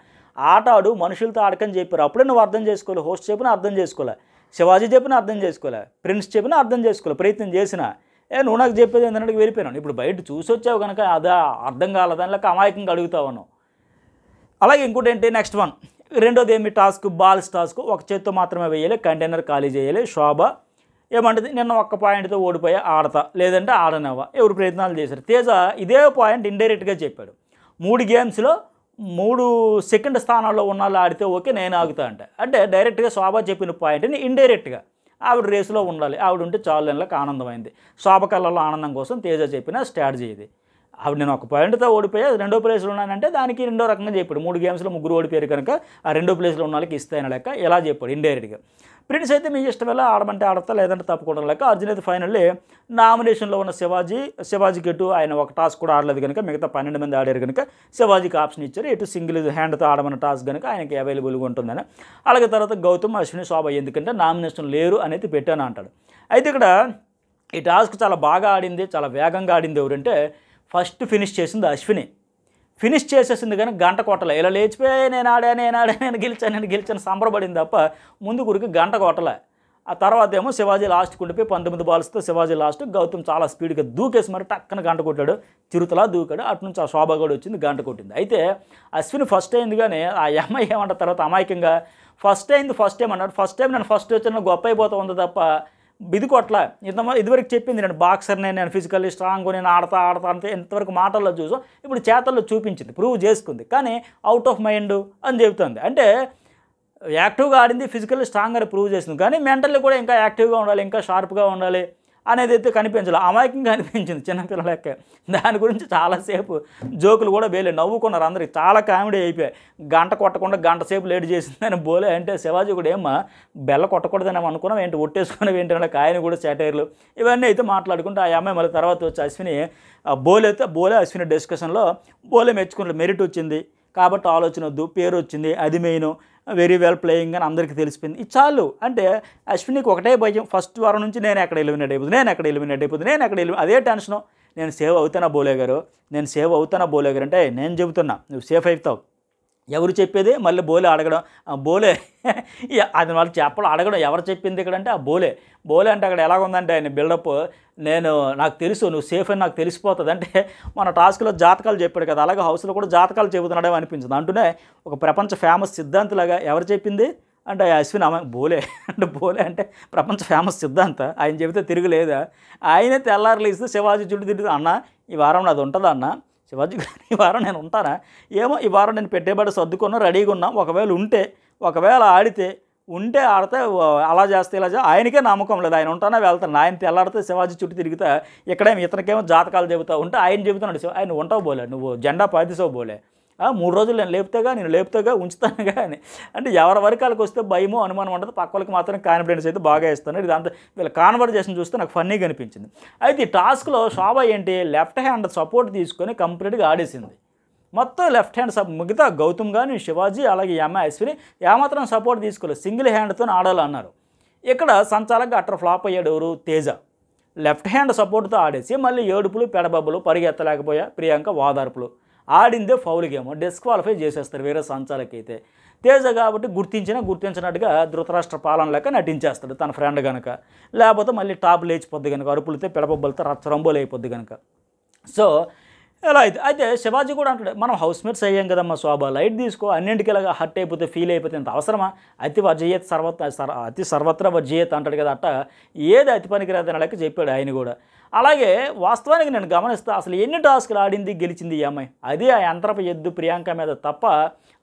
ఆట ఆడు మనుషులతో ఆడకని చెప్పారు అప్పుడే నువ్వు అర్థం చేసుకోవాలి హోస్ట్ చెప్పిన అర్థం చేసుకోలే శివాజీ చెప్పిన అర్థం చేసుకోలే ప్రిన్స్ చెప్పిన అర్థం చేసుకోలే ప్రయత్నం చేసినా ఏ నువ్వు నాకు చెప్పేది ఏంటంటే వెళ్ళిపోయాను ఇప్పుడు బయట చూసి వచ్చావు కనుక అది అర్థం కాలేదని లేక అమాయకంగా అడుగుతావు అలాగే ఇంకోటి ఏంటి నెక్స్ట్ వన్ రెండోది ఏమి టాస్క్ బాల్స్ టాస్క్ ఒక చేత్తో మాత్రమే వేయాలి కంటైనర్ ఖాళీ చేయాలి శోభ ఏమంటది నిన్న ఒక్క పాయింట్తో ఓడిపోయా ఆడతా లేదంటే ఆడనవా ఎవరు ప్రయత్నాలు చేశారు తేజ ఇదే పాయింట్ ఇండైరెక్ట్గా చెప్పాడు మూడు గేమ్స్లో మూడు సెకండ్ స్థానాల్లో ఉన్నాళ్ళు ఆడితే ఓకే నేను ఆగుతా అంట అంటే డైరెక్ట్గా శోభ చెప్పిన పాయింట్ని ఇండైరెక్ట్గా ఆవిడ రేసులో ఉండాలి ఆవిడ ఉంటే చాలు నెలలకు ఆనందమైంది శోభ కళ్ళలో ఆనందం కోసం తేజ చెప్పిన స్ట్రాటజీ ఇది ఆవిడ నేను ఒక పాయింట్తో ఓడిపోయాను రెండో ప్లేస్లో ఉన్నానంటే దానికి రెండో రకంగా చెప్పాడు మూడు గేమ్స్లో ముగ్గురు ఓడిపోయారు కనుక ఆ రెండో ప్లేస్లో ఉన్న వాళ్ళకి ఇస్తాయని లెక్క ఎలా చెప్పాడు ఇండైరెక్ట్గా ప్రిన్స్ అయితే మీ ఇష్టం వల్ల ఆడమంటే ఆడతా లేదంటే తప్పకుండా లేక అర్జున్ అయితే ఫైనల్లీ నామినేషన్లో ఉన్న శివాజీ శివాజీకి ఎటు ఆయన ఒక టాస్క్ కూడా ఆడలేదు కనుక మిగతా పన్నెండు మంది ఆడారు కనుక శివాజీకి ఆప్షన్ ఇచ్చారు ఎటు సింగిల్ హ్యాండ్తో ఆడమన్న టాస్క్ కనుక ఆయనకి అవైలబుల్గా ఉంటుందని అలాగే తర్వాత గౌతమ్ అశ్విని శోభ ఎందుకంటే నామినేషన్ లేరు అనేది పెట్టాను అంటాడు అయితే ఇక్కడ ఈ టాస్క్ చాలా బాగా ఆడింది చాలా వేగంగా ఆడింది ఎవరంటే ఫస్ట్ ఫినిష్ చేసింది అశ్విని ఫినిష్ చేసేసింది కానీ గంట కొట్టలే ఇలా లేచిపోయి నేను ఆడాను నేను ఆడా నేను గెలిచాను నేను గెలిచాను సంబరపడింది తప్ప ముందు గురికి గంట కొట్టలే ఆ తర్వాత ఏమో శివాజీ లాస్ట్కి ఉండిపోయి పంతొమ్మిది బాల్స్తో శివాజీ లాస్ట్ గౌతమ్ చాలా స్పీడ్గా దూకేసి మరి టక్కన గంట కొట్టాడు చిరుతలా దూకాడు అటు నుంచి ఆ శోభ కూడా వచ్చింది గంట కొట్టింది అయితే అశ్విన్ ఫస్ట్ అయింది కానీ ఆ అమ్మాయి ఏమంటారు తర్వాత అమాయకంగా ఫస్ట్ అయింది ఫస్ట్ టైం అన్నాడు ఫస్ట్ టైం నేను ఫస్ట్ వచ్చిన గొప్ప అయిపోతా ఉంది తప్ప ఇది కొట్ల ఇంత ఇదివరకు చెప్పింది నేను బాక్సర్నే నేను ఫిజికల్లీ స్ట్రాంగ్ నేను ఆడతా ఆడతా అంతే ఎంతవరకు మాటల్లో చూసాం ఇప్పుడు చేతల్లో చూపించింది ప్రూవ్ చేసుకుంది కానీ అవుట్ ఆఫ్ మైండ్ అని చెబుతుంది అంటే యాక్టివ్గా ఆడింది ఫిజికల్లీ స్ట్రాంగ్ అని ప్రూవ్ చేసింది కానీ మెంటల్లీ కూడా ఇంకా యాక్టివ్గా ఉండాలి ఇంకా షార్ప్గా ఉండాలి అనేది అయితే కనిపించలేదు అమాయకంగా అనిపించింది చిన్నపిల్లల లెక్క దాని గురించి చాలాసేపు జోకులు కూడా వేలే నవ్వుకున్నారు అందరికి చాలా కామెడీ అయిపోయాయి గంట కొట్టకుండా గంట సేపు లేట్ చేసిందని బోలే అంటే శివాజీ కూడా ఏమో బెల్ల కొట్టకూడదని అనుకున్నాం ఏంటి ఒట్టేసుకున్నాం ఏంటి అంటే ఆయన కూడా సెటైర్లు ఇవన్నీ అయితే మాట్లాడుకుంటే ఆ అమ్మాయి మళ్ళీ తర్వాత వచ్చి అశ్విని బోలే అయితే బోలే అశ్విని డిస్కషన్లో బోలే మెచ్చుకున్న మెరిట్ వచ్చింది కాబట్టి ఆలోచన వద్దు పేరు వచ్చింది అది మెయిన్ వెరీ వెల్ ప్లేయింగ్ అని అందరికీ తెలిసిపోయింది ఇది చాలు అంటే అశ్వినికి ఒకటే భయం ఫస్ట్ వారం నుంచి నేను ఎక్కడ ఎలిమినేట్ అయిపోతుంది నేను ఎక్కడ ఎలిమినేట్ అయిపోతుంది నేను ఎక్కడ ఎలిమి అదే టెన్షను నేను సేవ్ అవుతానా బోలే గారు నేను సేవ్ అవుతానా బోలే గారు అంటే నేను చెబుతున్నా నువ్వు సేఫ్ అవుతావు ఎవరు చెప్పేది మళ్ళీ బోలే అడగడం బోలే అది వాళ్ళు చెప్పడం అడగడం ఎవరు చెప్పింది ఇక్కడ అంటే ఆ బోలే బోలే అంటే అక్కడ ఎలాగుందంటే ఆయన బిల్డప్ నేను నాకు తెలుసు నువ్వు సేఫ్ అని నాకు తెలిసిపోతుంది అంటే మన టాస్క్లో జాతకాలు చెప్పాడు కదా అలాగే హౌస్లో కూడా జాతకాలు చెబుతున్నాడే అనిపించింది అంటూనే ఒక ప్రపంచ ఫేమస్ సిద్ధాంతిలాగా ఎవరు చెప్పింది అంటే అశ్విన్ అమ్మ బోలే అంటే బోలే అంటే ప్రపంచ ఫేమస్ సిద్ధాంత ఆయన చెబితే తిరగలేదా ఆయనే తెల్లారులు ఇస్తే శివాజీ చుట్టూ తిరుగుతుంది అన్న ఈ వారం నాది ఉంటుందా అన్న శివాజీ గారు ఈ వారం నేను ఉంటానా ఏమో ఈ వారం నేను పెట్టేబడి సర్దుకున్నా రెడీగా ఉన్నా ఒకవేళ ఉంటే ఒకవేళ ఆడితే ఉంటే ఆడితే అలా చేస్తే ఇలా ఆయనకే నమ్మకం లేదు ఆయన ఉంటానే వెళ్తాను ఆయన తెల్లాడితే శివాజీ చుట్టూ తిరిగితే ఇక్కడేమి ఇతనికేమో జాతకాలు చెబుతా ఉంటే ఆయన చెబుతున్నాడు ఆయన ఉంటావు బోలే నువ్వు జెండా పాతిసావు బోలే మూడు రోజులు నేను లేపుతాగా నేను లేపుతాగా ఉంచుతానుగా అని అంటే ఎవరి వరకాలకు వస్తే భయమో అనుమానం ఉండదు పక్క వాళ్ళకి మాత్రం కాన్ఫిడెన్స్ అయితే బాగా ఇస్తాను ఇది అంత వీళ్ళ కాన్వర్జేషన్ చూస్తే నాకు ఫన్నీగా అనిపించింది అయితే ఈ టాస్క్లో శోభ ఏంటి లెఫ్ట్ హ్యాండ్ సపోర్ట్ తీసుకొని కంప్లీట్గా ఆడేసింది మొత్తం లెఫ్ట్ హ్యాండ్ సబ్ మిగతా గౌతమ్ కానీ శివాజీ అలాగే యమ అశ్విని ఏమాత్రం సపోర్ట్ తీసుకోలేదు సింగిల్ హ్యాండ్తో ఆడాలన్నారు ఇక్కడ సంచాలకగా అట్ర ఫ్లాప్ అయ్యాడు ఎవరు తేజ లెఫ్ట్ హ్యాండ్ సపోర్ట్తో ఆడేసి మళ్ళీ ఏడుపులు పెడబబ్బులు పరిగెత్తలేకపోయా ప్రియాంక వాదార్పులు ఆడిందే ఫౌల్ గేమ్ డిస్క్వాలిఫై చేసేస్తారు వేరే సంచాలకైతే తేజ కాబట్టి గుర్తించినా గుర్తించినట్టుగా ధృతరాష్ట్ర పాలన లెక్క నటించేస్తాడు తన ఫ్రెండ్ కనుక లేకపోతే మళ్ళీ టాప్ లేచిపోద్ది కనుక అరుపులతో పిడబొబ్బలతో రచ్చరంబోలు అయిపోద్ది కనుక సో ఎలా అయితే అయితే శివాజీ కూడా అంటాడు మనం హౌస్ మేట్స్ అయ్యాం కదమ్మా శోభ లైట్ తీసుకో అన్నింటికి ఇలాగా హర్ట్ అయిపోతే ఫీల్ అయిపోతే అంత అవసరమా అతి జయత్ సర్వత్ర అతి సర్వత్ర జయత్ అంటాడు కదా అట్ట ఏది అతి పనికిరాదని లెక్క చెప్పాడు ఆయన కూడా అలాగే వాస్తవానికి నేను గమనిస్తే అసలు ఎన్ని టాస్క్లు ఆడింది గెలిచింది ఈ అమ్మాయి అది ఆ యంత్రపు ఎద్దు ప్రియాంక మీద తప్ప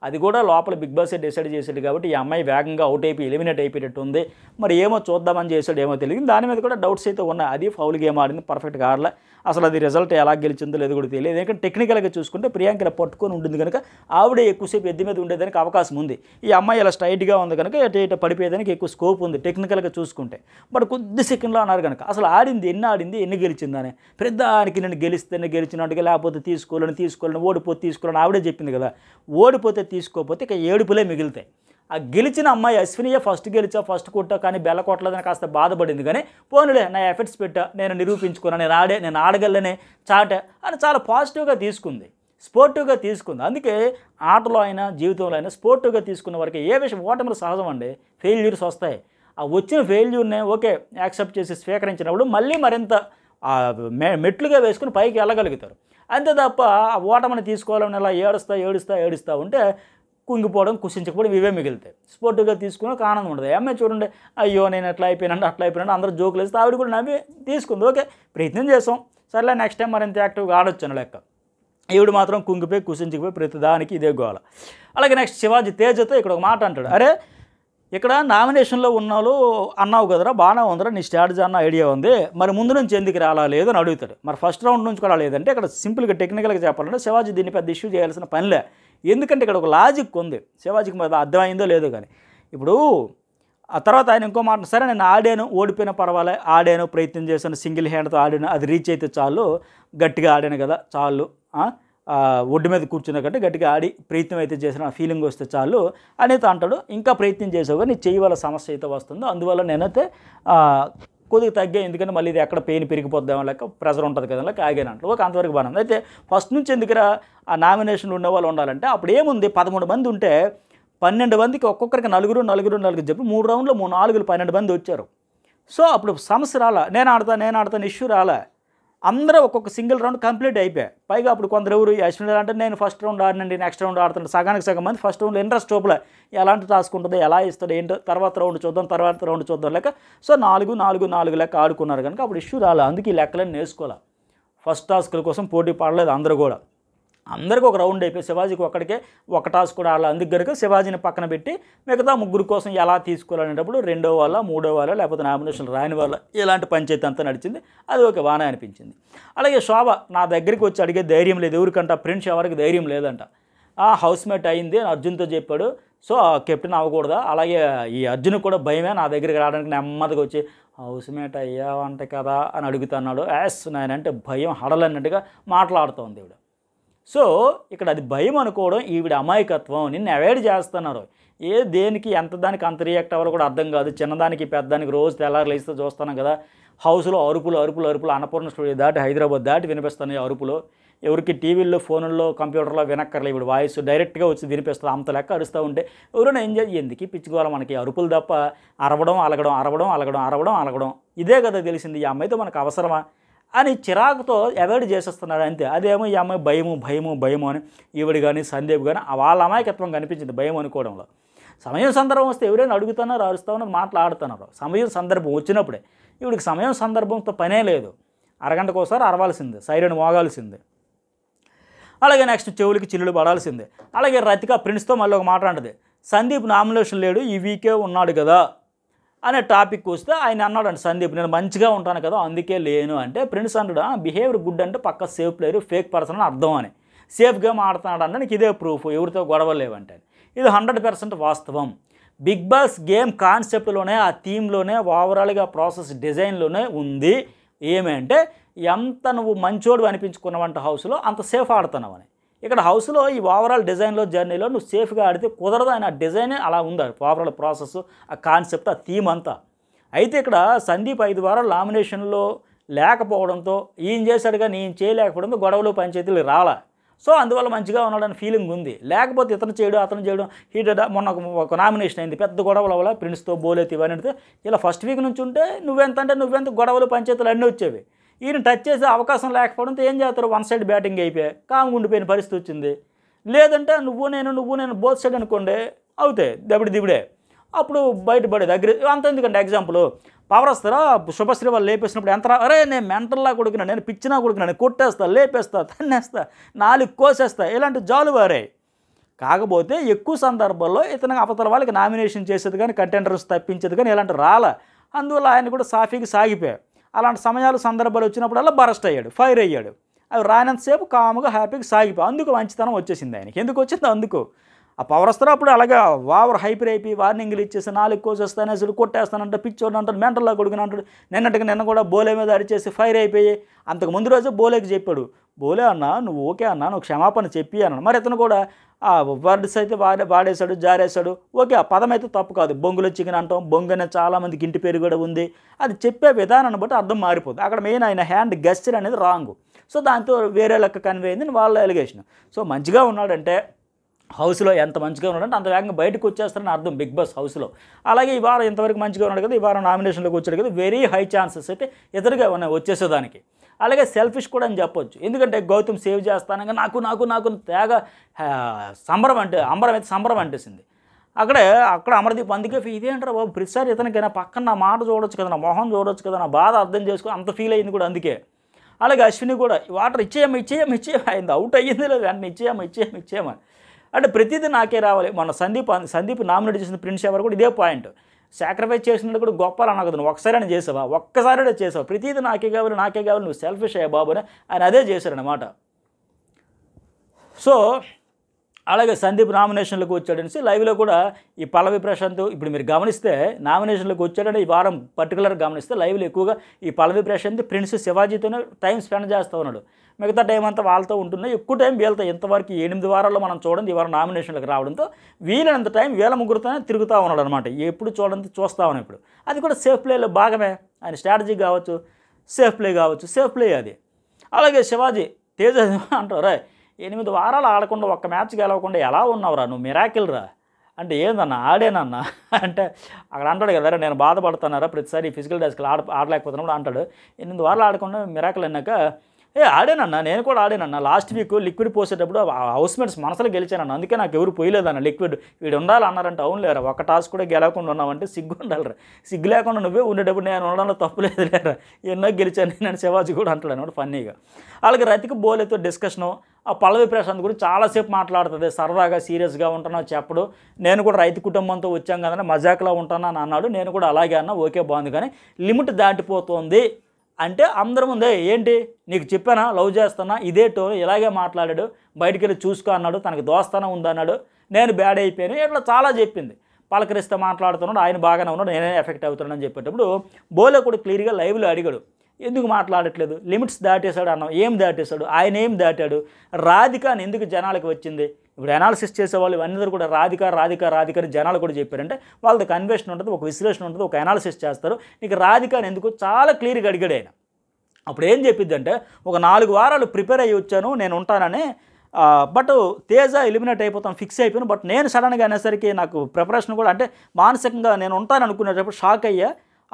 అది కూడా లోపల బిగ్ బాస్ డిసైడ్ చేశాడు కాబట్టి ఈ అమ్మాయి వేగంగా అవుట్ అయిపోయి ఎలిమినేట్ అయిపోయేటట్టు ఉంది మరి ఏమో చూద్దామని చేశాడు ఏమో తెలియదు దాని మీద కూడా డౌట్స్ అయితే ఉన్నాయి అది ఫౌల్ గేమ్ ఆడింది పర్ఫెక్ట్గా ఆడలే అసలు అది రిజల్ట్ ఎలా గెలిచిందో లేదో కూడా తెలియదు ఎందుకంటే టెక్నికల్గా చూసుకుంటే ప్రియాంక పట్టుకొని ఉంటుంది కనుక ఆవిడ ఎక్కువసేపు ఎద్దు మీద ఉండేదానికి అవకాశం ఉంది ఈ అమ్మాయి ఇలా స్ట్రైట్గా ఉంది కనుక ఎటు ఇటు పడిపోయేదానికి ఎక్కువ స్కోప్ ఉంది టెక్నికల్గా చూసుకుంటే బట్ కొద్ది సెకండ్లో అన్నారు కనుక అసలు ఆడింది ఎన్ని ఆడింది ఎన్ని గెలిచిందని పెద్దానికి నేను గెలిస్తేనే గెలిచినట్టుగా లేకపోతే తీసుకోలేను తీసుకోలేను ఓడిపోతే తీసుకోవాలని ఆవిడే చెప్పింది కదా ఓడిపోతే తీసుకోకపోతే ఇక ఏడుపులే మిగులుతాయి ఆ గెలిచిన అమ్మాయి అశ్వినియే ఫస్ట్ గెలిచా ఫస్ట్ కొట్టా కానీ బెల్ల కొట్టలేదని కాస్త బాధపడింది కానీ పోనీలే నా ఎఫర్ట్స్ పెట్టా నేను నిరూపించుకున్నా నేను ఆడే నేను ఆడగలనే చాట అని చాలా పాజిటివ్గా తీసుకుంది స్పోర్టివ్గా తీసుకుంది అందుకే ఆటలో అయినా జీవితంలో అయినా స్పోర్టివ్గా తీసుకున్న వరకు ఏ విషయం ఓటమిలో సహజం అండి ఫెయిల్యూర్స్ వస్తాయి ఆ వచ్చిన ఫెయిల్యూర్నే ఓకే యాక్సెప్ట్ చేసి స్వీకరించినప్పుడు మళ్ళీ మరింత మెట్లుగా వేసుకుని పైకి వెళ్ళగలుగుతారు అంతే తప్ప ఆ ఓటమిని తీసుకోవాలని ఇలా ఏడుస్తా ఏడుస్తా ఏడుస్తూ ఉంటే కుంగిపోవడం కుషించకపోవడం ఇవే మిగులుతాయి స్పోర్టివ్గా తీసుకుని ఒక ఆనందం ఉండదు అమ్మాయి చూడండి అయ్యో నేను ఎట్లా అయిపోయినండి అట్లా అయిపోయినా అందరూ జోకులు వేస్తే ఆవిడ కూడా నవ్వి తీసుకుంది ఓకే ప్రయత్నం చేసాం సర్లే నెక్స్ట్ టైం మరింత యాక్టివ్గా ఆడొచ్చు అని లెక్క ఈవిడు మాత్రం కుంగిపోయి ప్రతి ప్రతిదానికి ఇదే గోళ అలాగే నెక్స్ట్ శివాజీ తేజతో ఇక్కడ ఒక మాట అంటాడు అరే ఇక్కడ నామినేషన్లో ఉన్నాళ్ళు అన్నావు కదరా బాగానే ఉందిరా నీ స్ట్రాటజీ అన్న ఐడియా ఉంది మరి ముందు నుంచి ఎందుకు రాలా లేదు అని అడుగుతాడు మరి ఫస్ట్ రౌండ్ నుంచి కూడా లేదంటే ఇక్కడ సింపుల్గా టెక్నికల్గా చెప్పాలంటే శివాజీ దీన్ని పెద్ద ఇష్యూ చేయాల్సిన పనిలే ఎందుకంటే ఇక్కడ ఒక లాజిక్ ఉంది శివాజీకి మీద అర్థమైందో లేదో కానీ ఇప్పుడు ఆ తర్వాత ఆయన ఇంకో మాట సరే నేను ఆడాను ఓడిపోయినా పర్వాలే ఆడాను ప్రయత్నం చేశాను సింగిల్ హ్యాండ్తో ఆడాను అది రీచ్ అయితే చాలు గట్టిగా ఆడాను కదా చాలు ఒడ్డు మీద కూర్చున్న కంటే గట్టిగా ఆడి ప్రయత్నం అయితే చేసిన ఫీలింగ్ వస్తే చాలు అనేది అంటాడు ఇంకా ప్రయత్నం చేసావు కానీ చేయవల సమస్య అయితే వస్తుందో అందువల్ల నేనైతే కొద్దిగా తగ్గాయి ఎందుకంటే మళ్ళీ ఇది ఎక్కడ పెయిన్ పెరిగిపోద్దాం లేక ప్రెజర్ ఉంటుంది కదా లేక ఆగాను అంటే ఒక అంతవరకు బాగానే అయితే ఫస్ట్ నుంచి ఎందుకు ఆ నామినేషన్లు వాళ్ళు ఉండాలంటే అప్పుడు ఏముంది పదమూడు మంది ఉంటే పన్నెండు మందికి ఒక్కొక్కరికి నలుగురు నలుగురు నలుగురు చెప్పి మూడు రౌండ్లో మూడు నాలుగులు పన్నెండు మంది వచ్చారు సో అప్పుడు సమస్య రాలా నేను ఆడతా నేను ఆడతాను ఇష్యూ రాలే అందరూ ఒక్కొక్క సింగిల్ రౌండ్ కంప్లీట్ అయిపోయాయి పైగా అప్పుడు కొందరు ఎవరు అశ్విన్ అంటే నేను ఫస్ట్ రౌండ్ ఆడినండి నెక్స్ట్ రౌండ్ ఆడుతాను సగానికి సగం మంది ఫస్ట్ రౌండ్ ఇంట్రెస్ట్ చూపలే ఎలాంటి టాస్క్ ఉంటుంది ఎలా ఇస్తాడు ఏంటో తర్వాత రౌండ్ చూద్దాం తర్వాత రౌండ్ చూద్దాం లేక సో నాలుగు నాలుగు నాలుగు లెక్క ఆడుకున్నారు కనుక అప్పుడు ఇష్యూ రాలే అందుకే ఈ లెక్కలను నేర్చుకోవాలి ఫస్ట్ టాస్కుల కోసం పోటీ పడలేదు అందరూ కూడా అందరికీ ఒక రౌండ్ అయిపోయి శివాజీకి ఒక్కడికే ఒక టాస్ కూడా ఆడాలి అందుకు శివాజీని పక్కన పెట్టి మిగతా ముగ్గురు కోసం ఎలా తీసుకోవాలనేటప్పుడు రెండో వాళ్ళ మూడో వాళ్ళ లేకపోతే నామినేషన్ రాని వాళ్ళ ఇలాంటి పంచాయతీ అంతా నడిచింది అది ఒక వాన అనిపించింది అలాగే శోభ నా దగ్గరికి వచ్చి అడిగే ధైర్యం లేదు ఎవరికంట ఫ్రెండ్స్ ఎవరికి ధైర్యం లేదంట ఆ హౌస్ మేట్ అయింది అర్జున్తో చెప్పాడు సో కెప్టెన్ అవ్వకూడదా అలాగే ఈ అర్జున్ కూడా భయమే నా దగ్గరికి రావడానికి నెమ్మదిగా వచ్చి అయ్యా అయ్యావంట కదా అని అడుగుతున్నాడు యాస్ నేనంటే భయం హడలన్నట్టుగా మాట్లాడుతోంది ఇవిడ సో ఇక్కడ అది భయం అనుకోవడం ఈవిడ అమాయకత్వం నిన్ను అవాయిడ్ చేస్తున్నారు ఏ దేనికి ఎంత దానికి అంత రియాక్ట్ అవ్వాలో కూడా అర్థం కాదు చిన్నదానికి పెద్దదానికి రోజు తెల్లారులు ఇస్తే చూస్తాను కదా హౌస్లో అరుపులు అరుపులు అరుపులు అన్నపూర్ణ స్టూడియో దాటి హైదరాబాద్ దాటి వినిపిస్తున్నాయి అరుపులు ఎవరికి టీవీల్లో ఫోన్లో కంప్యూటర్లో వినక్కర్లే ఇప్పుడు వాయిస్ డైరెక్ట్గా వచ్చి వినిపిస్తుంది అంత లెక్క అరుస్తూ ఉంటే ఎవరైనా ఎంజాయ్ ఎందుకు పిచ్చుకోవాలి మనకి అరుపులు తప్ప అరవడం అలగడం అరవడం అలగడం అరవడం అలగడం ఇదే కదా తెలిసింది ఈ అమ్మాయితో మనకు అవసరమా అని చిరాకుతో ఎవరు చేసేస్తున్నాడు అంతే అదేమో ఈ అమ్మాయి భయము భయము భయము అని ఈవిడ కానీ సందీప్ కానీ వాళ్ళ అమాయకత్వం కనిపించింది భయం అనుకోవడంలో సమయం సందర్భం వస్తే ఎవరైనా అడుగుతున్నారు అరుస్తున్నారు మాట్లాడుతున్నారు సమయం సందర్భం వచ్చినప్పుడే ఈవిడికి సమయం సందర్భంతో పనే లేదు అరగంటకు ఒకసారి అరవాల్సిందే సైరెన్ మోగాల్సిందే అలాగే నెక్స్ట్ చెవులకి చిల్లులు పడాల్సిందే అలాగే రతిక ప్రిన్స్తో మళ్ళీ ఒక మాట సందీప్ నామినేషన్ లేడు ఈ వీకే ఉన్నాడు కదా అనే టాపిక్ వస్తే ఆయన అన్నాడు అండి సందీప్ నేను మంచిగా ఉంటాను కదా అందుకే లేను అంటే ప్రిన్స్ అంటాడు బిహేవియర్ గుడ్ అంటే పక్క సేఫ్ ప్లేయర్ ఫేక్ పర్సన్ అని అర్థం అని సేఫ్ గేమ్ ఆడుతున్నాడు అంటే నీకు ఇదే ప్రూఫ్ ఎవరితో గొడవ లేవంటే ఇది హండ్రెడ్ పర్సెంట్ వాస్తవం బిగ్ బాస్ గేమ్ కాన్సెప్ట్లోనే ఆ థీమ్లోనే ఓవరాల్గా ప్రాసెస్ డిజైన్లోనే ఉంది ఏమంటే ఎంత నువ్వు మంచోడు అనిపించుకున్నావంట హౌస్లో అంత సేఫ్ అని ఇక్కడ హౌస్లో ఈ ఓవరాల్ డిజైన్లో జర్నీలో నువ్వు సేఫ్గా ఆడితే కుదరదు అని ఆ డిజైనే అలా ఉంది ఓవరాల్ ప్రాసెస్ ఆ కాన్సెప్ట్ ఆ థీమ్ అంతా అయితే ఇక్కడ సందీప్ ఐదు వారాలు లామినేషన్లో లేకపోవడంతో ఈయన చేశాడు కానీ ఈయన చేయలేకపోవడంతో గొడవలు పంచాయతీలు రాలా సో అందువల్ల మంచిగా ఉన్నాడని ఫీలింగ్ ఉంది లేకపోతే ఇతను చేయడం అతను చేయడం హీటెడ్ మొన్న ఒక నామినేషన్ అయింది పెద్ద గొడవల వల్ల ప్రిన్స్తో బోలెత్ ఇవన్నీ ఇలా ఫస్ట్ వీక్ నుంచి ఉంటే నువ్వెంత అంటే నువ్వెంత గొడవలు పంచాయతీలు అన్నీ వచ్చేవి ఈయన టచ్ చేసే అవకాశం లేకపోవడంతో ఏం చేస్తారు వన్ సైడ్ బ్యాటింగ్ అయిపోయాయి కామ్గా ఉండిపోయిన పరిస్థితి వచ్చింది లేదంటే నువ్వు నేను నువ్వు నేను బోత్ సైడ్ అనుకోండి అవుతాయి దెబ్బడి దిబిడే అప్పుడు బయటపడేది అగ్రి అంత ఎందుకంటే ఎగ్జాంపుల్ పవర్ వస్తారా శుభశ్రీ వాళ్ళు లేపేసినప్పుడు ఎంత అరే నేను మెంటల్లా కొడుకున్నా నేను పిచ్చినా కొడుకున్నా నేను కొట్టేస్తా లేపేస్తా తన్నేస్తా నాలుగు కోసేస్తా ఇలాంటి జాలు వారే కాకపోతే ఎక్కువ సందర్భాల్లో ఇతను అవతల వాళ్ళకి నామినేషన్ చేసేది కానీ కంటెండర్స్ తప్పించేది కానీ ఇలాంటి రాలే అందువల్ల ఆయన కూడా సాఫీకి సాగిపోయాయి అలాంటి సమయాలు సందర్భాలు వచ్చినప్పుడల్లా బరస్ట్ అయ్యాడు ఫైర్ అయ్యాడు అవి రానంతసేపు కాముగా హ్యాపీగా సాగిపోయి అందుకు మంచితనం వచ్చేసింది ఆయనకి ఎందుకు వచ్చిందో అందుకు ఆ పవర్ వస్తారు అప్పుడు అలాగా వావర్ హైపర్ అయిపోయి వార్నింగ్లు ఇచ్చేసి నాలుగు కోసేస్తాను అసలు కొట్టేస్తానంట పిచ్చోడు అంటాడు మెంటల్లో కొడుకుని అంటాడు నిన్నటికి నిన్న కూడా బోలే మీద అరిచేసి ఫైర్ అయిపోయి అంతకు ముందు రోజు బోలేకి చెప్పాడు బోలే అన్న నువ్వు ఓకే అన్న నువ్వు క్షమాపణ చెప్పి అన్నాడు మరి ఇతను కూడా వర్డ్స్ అయితే వాడే వాడేశాడు జారేశాడు ఓకే ఆ పదం అయితే తప్పు కాదు బొంగుల చికెన్ అంటాం బొంగనే చాలామందికి ఇంటి పేరు కూడా ఉంది అది చెప్పే విధానాన్ని బట్టి అర్థం మారిపోతుంది అక్కడ మెయిన్ ఆయన హ్యాండ్ గెస్చర్ అనేది రాంగ్ సో దాంతో వేరే లెక్క కన్వే అయింది వాళ్ళ ఎలిగేషన్ సో మంచిగా ఉన్నాడంటే హౌస్లో ఎంత మంచిగా ఉన్నాడంటే అంత వేగంగా బయటకు వచ్చేస్తారని అర్థం బిగ్ బాస్ హౌస్లో అలాగే ఈ వారం ఇంతవరకు మంచిగా ఉన్నాడు కదా ఈ వారం నామినేషన్లోకి వచ్చాడు కదా వెరీ హై ఛాన్సెస్ అయితే ఎదురుగా ఉన్నాయి వచ్చేసేదానికి అలాగే సెల్ఫిష్ కూడా అని చెప్పొచ్చు ఎందుకంటే గౌతమ్ సేవ్ చేస్తానగా నాకు నాకు నాకు తేగ సంబరం అంటే అంబరం అయితే సంబరం అంటేసింది అక్కడే అక్కడ అమరదీప్ అందుకే ఇదేంటారా బాబు ప్రతిసారి ఇతనికైనా పక్కన నా మాట చూడొచ్చు కదా నా మొహం చూడొచ్చు కదా నా బాధ అర్థం చేసుకుని అంత ఫీల్ అయింది కూడా అందుకే అలాగే అశ్విని కూడా వాటర్ ఇచ్చేయమ్మ ఇచ్చేయమ్మ ఇచ్చేయమ్మ అయింది అవుట్ అయ్యింది లేదు వెంటనే ఇచ్చేయమ్మ ఇచ్చేయమ్మ ఇచ్చేయమ్మ అంటే ప్రతిదీ నాకే రావాలి మన సందీప్ సందీప్ నామినేట్ చేసిన ప్రిన్స్ ఎవరు కూడా ఇదే పాయింట్ సాక్రిఫైస్ చేసినట్టు కూడా గొప్పలు అనగదు నువ్వు ఒకసారి చేసావా ఒక్కసారి చేసావు ప్రతిదీ నాకే కావాలి నాకే కావాలి నువ్వు సెల్ఫిష్ అయ్యా బాబు అని ఆయన అదే అనమాట సో అలాగే సందీప్ నామినేషన్లకు వచ్చాడనేసి లైవ్లో కూడా ఈ పల్లవి ప్రశాంత్ ఇప్పుడు మీరు గమనిస్తే నామినేషన్లకు వచ్చాడని ఈ వారం పర్టికులర్ గమనిస్తే లైవ్లో ఎక్కువగా ఈ పల్లవి ప్రశాంత్ ప్రిన్స్ శివాజీతోనే టైం స్పెండ్ చేస్తూ ఉన్నాడు మిగతా టైం అంతా వాళ్ళతో ఉంటున్నాయి ఎక్కువ టైం వీళ్ళతో ఇంతవరకు ఎనిమిది వారాల్లో మనం చూడండి ఇవాళ నామినేషన్లకు రావడంతో వీలైనంత టైం వీళ్ళ ముగ్గురుతోనే తిరుగుతూ ఉన్నాడు అనమాట ఎప్పుడు చూడండి చూస్తా ఉన్నాం ఇప్పుడు అది కూడా సేఫ్ ప్లేలో భాగమే ఆయన స్ట్రాటజీ కావచ్చు సేఫ్ ప్లే కావచ్చు సేఫ్ ప్లే అది అలాగే శివాజీ తేజ అంటారు రే ఎనిమిది వారాలు ఆడకుండా ఒక్క మ్యాచ్ గెలవకుండా ఎలా ఉన్నావురా నువ్వు మిరాకిల్ రా అంటే ఏందన్నా ఆడేనన్న అంటే అక్కడ అంటాడు కదా నేను బాధపడుతున్నారా ప్రతిసారి ఫిజికల్ డాస్కి ఆడ ఆడలేకపోతున్నప్పుడు అంటాడు ఎనిమిది వారాలు ఆడకుండా మిరాకిల్ అన్నాక ఏ ఆడానన్న నేను కూడా ఆడానన్న లాస్ట్ వీక్ లిక్విడ్ పోసేటప్పుడు హౌస్మేట్స్ మనసులో గెలిచానన్న అందుకే నాకు ఎవరు పోయలేదన్న లిక్విడ్ వీడు ఉండాలన్నారంటే అవును లేరా ఒక టాస్క్ కూడా గెలవకుండా ఉన్నామంటే సిగ్గు ఉండాలరా సిగ్గు లేకుండా నువ్వే ఉండేటప్పుడు నేను ఉండడంలో తప్పు లేదు లేరా ఎన్నో గెలిచాను నేను శివాజీ కూడా అంటాడు అనమాట ఫన్నీగా అలాగే రతికి బోలేతో డిస్కషను ఆ పల్లవి ప్రశాంత్ గురించి చాలాసేపు మాట్లాడుతుంది సరదాగా సీరియస్గా ఉంటున్నా చెప్పడు నేను కూడా రైతు కుటుంబంతో వచ్చాం కదా మజాక్లా ఉంటానని అన్నాడు నేను కూడా అలాగే అన్నా ఓకే బాగుంది కానీ లిమిట్ దాటిపోతుంది అంటే అందరి ముందే ఏంటి నీకు చెప్పానా లవ్ చేస్తున్నా ఇదే టోన్ ఇలాగే మాట్లాడాడు బయటికి వెళ్ళి చూసుకో అన్నాడు తనకి దోస్తానం ఉందన్నాడు నేను బ్యాడ్ అయిపోయాను ఇట్లా చాలా చెప్పింది పలకరిస్తే మాట్లాడుతున్నాడు ఆయన బాగానే ఉన్నాడు నేనే ఎఫెక్ట్ అని చెప్పేటప్పుడు బోలే కూడా క్లియర్గా లైవ్లో అడిగాడు ఎందుకు మాట్లాడట్లేదు లిమిట్స్ దాటేశాడు అన్నాం ఏం దాటేశాడు ఆయన ఏం దాటాడు రాధికాని ఎందుకు జనాలకు వచ్చింది ఇప్పుడు అనాలిసిస్ చేసేవాళ్ళు అందరూ కూడా రాధిక రాధిక రాధిక అని జనాలు కూడా చెప్పారంటే వాళ్ళది కన్వేషన్ ఉంటుంది ఒక విశ్లేషణ ఉంటుంది ఒక అనాలిసిస్ చేస్తారు నీకు రాధిక అని ఎందుకు చాలా క్లియర్గా అడిగాడు ఆయన అప్పుడు ఏం చెప్పిద్దంటే ఒక నాలుగు వారాలు ప్రిపేర్ అయ్యి వచ్చాను నేను ఉంటానని బట్ తేజ ఎలిమినేట్ అయిపోతాను ఫిక్స్ అయిపోయాను బట్ నేను సడన్గా అనేసరికి నాకు ప్రిపరేషన్ కూడా అంటే మానసికంగా నేను ఉంటాను అనుకునేటప్పుడు షాక్ అయ్యా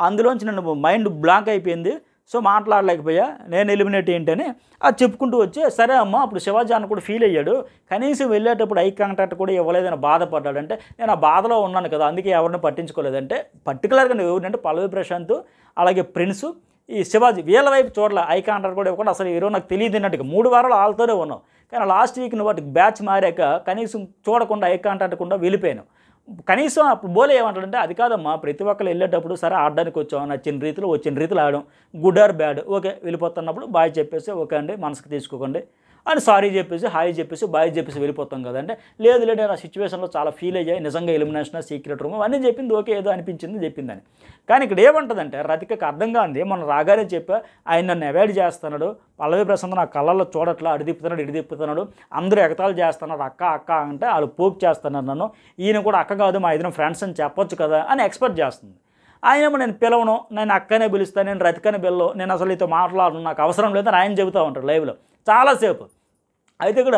అందులోంచి నేను మైండ్ బ్లాంక్ అయిపోయింది సో మాట్లాడలేకపోయా నేను ఎలిమినేట్ ఏంటని అది చెప్పుకుంటూ వచ్చి సరే అమ్మ అప్పుడు శివాజీ అన్న కూడా ఫీల్ అయ్యాడు కనీసం వెళ్ళేటప్పుడు ఐ కాంటాక్ట్ కూడా ఇవ్వలేదని బాధపడ్డాడు అంటే నేను ఆ బాధలో ఉన్నాను కదా అందుకే ఎవరిని పట్టించుకోలేదంటే పర్టికులర్గా నువ్వు ఎవరినంటే పల్లవి ప్రశాంత్ అలాగే ప్రిన్స్ ఈ శివాజీ వీళ్ళ వైపు చూడలే ఐ కాంటాక్ట్ కూడా ఇవ్వకుండా అసలు ఈరోజు నాకు తెలియదు అన్నట్టు మూడు వారాలు వాళ్ళతోనే ఉన్నావు కానీ లాస్ట్ వీక్ నువ్వు వాటికి బ్యాచ్ మారాక కనీసం చూడకుండా ఐ కాంటాక్ట్ కూడా వెళ్ళిపోయాను కనీసం అప్పుడు బోలే ఏమంటాడంటే అది కాదమ్మా ప్రతి ఒక్కరు వెళ్ళేటప్పుడు సరే ఆడడానికి వచ్చాం నచ్చిన రీతిలో వచ్చిన రీతిలో ఆడడం గుడ్ ఆర్ బ్యాడ్ ఓకే వెళ్ళిపోతున్నప్పుడు బాయ్ చెప్పేసి ఓకే అండి మనసుకు తీసుకోకండి అని సారీ చెప్పేసి హాయ్ చెప్పేసి బాయ్ చెప్పేసి వెళ్ళిపోతాం కదంటే లేదు లేదు నేను ఆ సిచ్యువేషన్లో చాలా ఫీల్ అయ్యాయి నిజంగా ఎలిమినేషన్ సీక్రెట్ రూమ్ అన్నీ చెప్పింది ఓకే ఏదో అనిపించింది చెప్పిందని కానీ ఇక్కడ ఏమంటుందంటే రతికకు అర్థం కాంది మనం రాగానే చెప్పా ఆయన నన్ను అవాయిడ్ చేస్తున్నాడు పల్లవి ప్రసంత నా కళ్ళల్లో చూడట్లా అడిదిప్పుతున్నాడు తిప్పుతున్నాడు తిప్పుతున్నాడు అందరూ ఎగతాలు చేస్తున్నారు అక్క అక్క అంటే వాళ్ళు పోపు చేస్తున్నారు నన్ను ఈయన కూడా అక్క కాదు మా ఇద్దరం ఫ్రెండ్స్ అని చెప్పొచ్చు కదా అని ఎక్స్పెక్ట్ చేస్తుంది ఆయనేమో నేను పిలవను నేను అక్కనే పిలుస్తాను నేను రతికనే పిల్లవు నేను అసలు ఇతో మాట్లాడను నాకు అవసరం లేదని ఆయన చెబుతూ ఉంటాడు లైవ్లో చాలాసేపు అయితే ఇక్కడ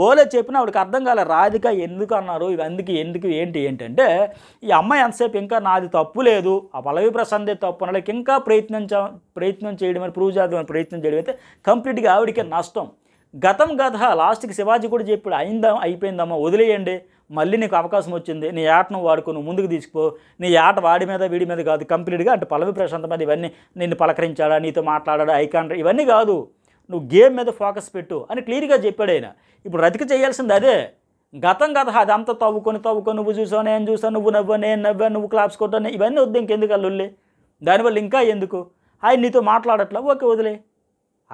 బోలే చెప్పిన ఆవిడకి అర్థం కాలే రాధిక ఎందుకు అన్నారు ఇవి అందుకు ఎందుకు ఏంటి ఏంటంటే ఈ అమ్మాయి ఎంతసేపు ఇంకా నాది తప్పు లేదు ఆ పలవి ప్రసందే తప్పు అనలేక ఇంకా ప్రయత్నించ ప్రయత్నం చేయడం అని ప్రూవ్ చేద్దామని ప్రయత్నం చేయడం అయితే కంప్లీట్గా ఆవిడకి నష్టం గతం గత లాస్ట్కి శివాజీ కూడా చెప్పాడు అయిందా అయిపోయిందమ్మా వదిలేయండి మళ్ళీ నీకు అవకాశం వచ్చింది నీ ఆటను వాడుకో నువ్వు ముందుకు తీసుకుపో నీ ఆట వాడి మీద వీడి మీద కాదు కంప్లీట్గా అంటే పలవి ప్రశాంత్ మీద ఇవన్నీ నిన్ను పలకరించాడా నీతో మాట్లాడాడా ఐకాన్ ఇవన్నీ కాదు నువ్వు గేమ్ మీద ఫోకస్ పెట్టు అని క్లియర్గా చెప్పాడు ఆయన ఇప్పుడు రతికి చేయాల్సింది అదే గతం గత అదంతా తవ్వుకొని తవ్వుకొని నువ్వు చూసావు నేను చూసావు నువ్వు నవ్వు నేను నవ్వా నువ్వు క్లాప్స్ కొట్టాను ఇవన్నీ వద్దు ఇంకెందుకు అల్లుల్లి దానివల్ల ఇంకా ఎందుకు ఆయన నీతో మాట్లాడట్లా ఓకే వదిలే